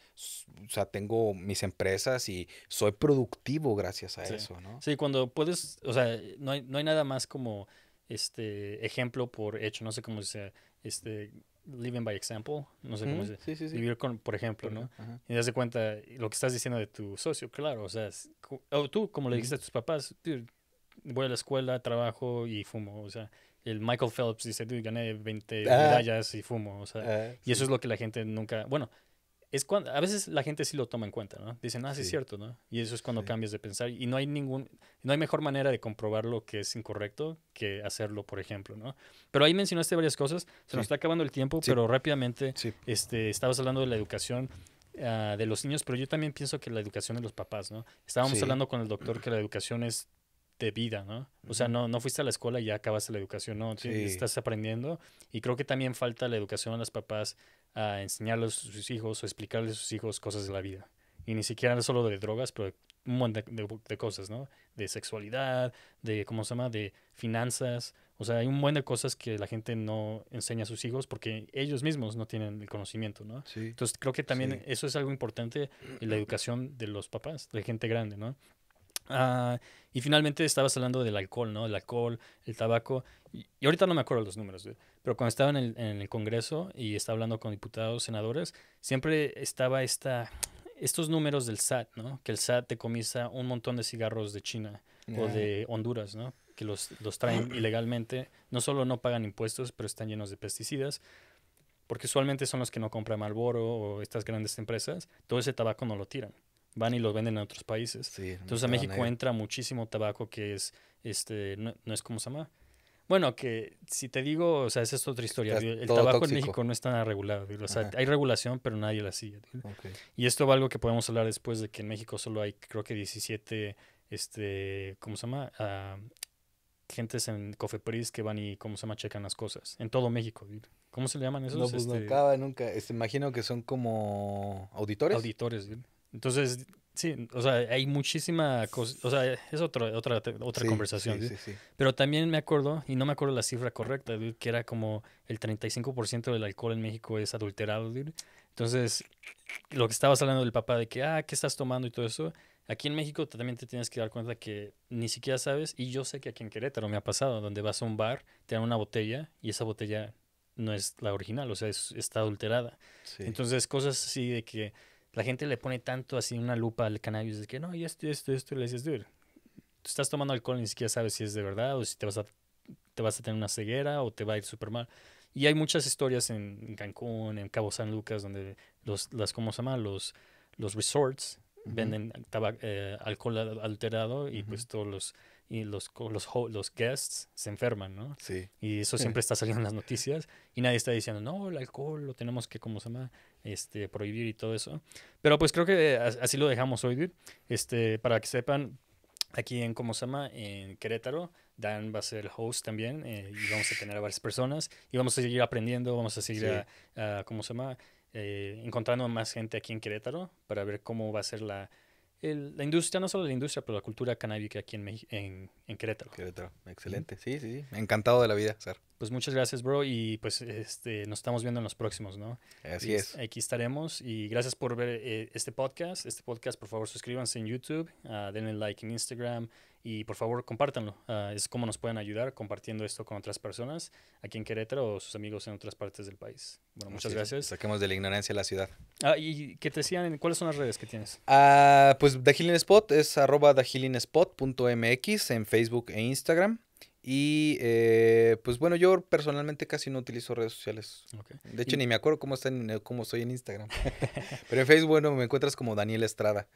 o sea, tengo mis empresas y soy productivo gracias a eso, ¿no? Sí, cuando puedes, o sea, no hay, no hay nada más como este ejemplo por hecho, no sé cómo se este living by example, no sé cómo se vivir con por ejemplo, ¿no? Y Y das cuenta lo que estás diciendo de tu socio, claro, o sea, tú como le dijiste a tus papás, voy a la escuela, trabajo y fumo, o sea, el Michael Phelps dice, dude, gané 20 ah. medallas y fumo, o sea, ah, y eso es lo que la gente nunca, bueno, cuando, a veces la gente sí lo toma en cuenta, ¿no? Dicen, ah, sí, es cierto, ¿no? Y eso es cuando cambias de pensar y no hay ningún, no hay mejor manera de comprobar lo que es incorrecto que hacerlo, por ejemplo, ¿no? Pero ahí mencionaste varias cosas, se nos está acabando el tiempo, pero rápidamente, este, estabas hablando de la educación ah, de los niños, pero yo también pienso que la educación de los papás, ¿no? Estábamos hablando con el doctor que la educación es de vida, ¿no? O sea, no, no fuiste a la escuela y ya acabaste la educación, no, estás aprendiendo. Y creo que también falta la educación a los papás a enseñarles a sus hijos o explicarles a sus hijos cosas de la vida. Y ni siquiera solo de drogas, pero un montón de, cosas, ¿no? De sexualidad, de, ¿cómo se llama? De finanzas. O sea, hay un buen de cosas que la gente no enseña a sus hijos porque ellos mismos no tienen el conocimiento, ¿no? Entonces creo que también eso es algo importante en la educación de los papás, de gente grande, ¿no? Ah, y finalmente estabas hablando del alcohol, ¿no? El alcohol, el tabaco. Y, ahorita no me acuerdo los números, pero cuando estaba en el, Congreso y estaba hablando con diputados, senadores, siempre estaba esta, estos números del SAT, ¿no? Que el SAT te comisa un montón de cigarros de China o de Honduras, ¿no? Que los, los traen ilegalmente. No solo no pagan impuestos, pero están llenos de pesticidas porque usualmente son los que no compran Marlboro o estas grandes empresas, todo ese tabaco no lo tiran van y los venden en otros países. Entonces a México entra muchísimo tabaco que es, este, no, es como se llama. Bueno, que si te digo, o sea, esa es otra historia. el tabaco en México no está nada regulado. O sea, hay regulación, pero nadie la sigue. Y esto va algo que podemos hablar después de que en México solo hay, creo que 17, este, ¿cómo se llama? Ah, gentes en Cofepris que van y, ¿cómo se llama? Checan las cosas. En todo México. ¿Cómo se le llaman esos? No, pues este, nunca. Este, imagino que son como auditores. Auditores, entonces, sí, o sea, hay muchísima cosa, o sea, es otra otra, otra conversación. ¿eh? Pero también me acuerdo, y no me acuerdo la cifra correcta, que era como el 35% del alcohol en México es adulterado, Entonces, lo que estabas hablando del papá de que, ah, ¿qué estás tomando y todo eso? Aquí en México también te tienes que dar cuenta que ni siquiera sabes, y yo sé que aquí en Querétaro me ha pasado, donde vas a un bar, te dan una botella y esa botella no es la original, o sea, está adulterada. Entonces, cosas así de que la gente le pone tanto así una lupa al cannabis de que no, y esto, esto, esto, y le dices, dude, tú estás tomando alcohol y ni siquiera sabes si es de verdad o si te vas a, te vas a tener una ceguera o te va a ir súper mal. Y hay muchas historias en Cancún, en Cabo San Lucas, donde los, las, ¿cómo se llama? Los, los resorts venden eh, alcohol alterado y pues todos los y los, los, los guests se enferman, ¿no? Sí. Y eso siempre está saliendo en las noticias y nadie está diciendo, no, el alcohol lo tenemos que, como se llama? Este, prohibir y todo eso. Pero pues creo que eh, así lo dejamos hoy, Este, para que sepan, aquí en, ¿cómo se llama? En Querétaro. Dan va a ser el host también eh, y vamos a tener a varias personas y vamos a seguir aprendiendo, vamos a seguir, ¿cómo se llama? Eh, encontrando más gente aquí en Querétaro para ver cómo va a ser la, la industria, no solo la industria, pero la cultura canábica aquí en, en, Querétaro. Querétaro, excelente. Sí, sí, Encantado de la vida, Sar. Pues muchas gracias, bro. Y pues este, nos estamos viendo en los próximos, ¿no? Así es. Aquí estaremos. Y gracias por ver eh, este podcast. Este podcast, por favor, suscríbanse en YouTube, ah, denle like en Instagram y por favor, compártanlo. Ah, es como nos pueden ayudar compartiendo esto con otras personas aquí en Querétaro o sus amigos en otras partes del país. Bueno, muchas gracias. Saquemos de la ignorancia la ciudad. Ah, y que te decían, ¿cuáles son las redes que tienes? Ah, pues The Spot es arroba TheHealingSpot.mx en Facebook e Instagram. Y eh, pues bueno, yo personalmente casi no utilizo redes sociales. De hecho, ni me acuerdo cómo, está en, soy en Instagram. Pero en Facebook, bueno, me encuentras como Daniel Estrada.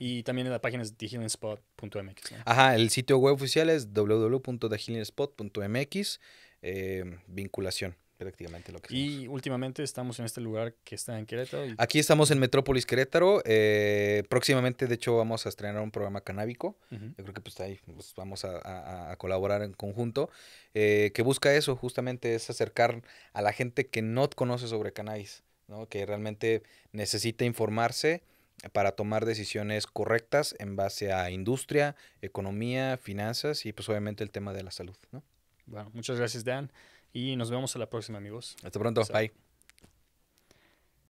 Y también en la página es TheHealingSpot.mx, Ajá, el sitio web oficial es www.TheHealingSpot.mx, eh, vinculación prácticamente lo que Y últimamente estamos en este lugar que está en Querétaro. Aquí estamos en Metrópolis Querétaro. Eh, próximamente, de hecho, vamos a estrenar un programa canábico. Yo creo que pues ahí pues, vamos a, colaborar en conjunto. Eh, que busca eso, justamente, es acercar a la gente que no conoce sobre cannabis, ¿no? que realmente necesita informarse para tomar decisiones correctas en base a industria, economía, finanzas y pues obviamente el tema de la salud. Bueno, muchas gracias Dan. Y nos vemos a la próxima, amigos. Hasta pronto. Bye.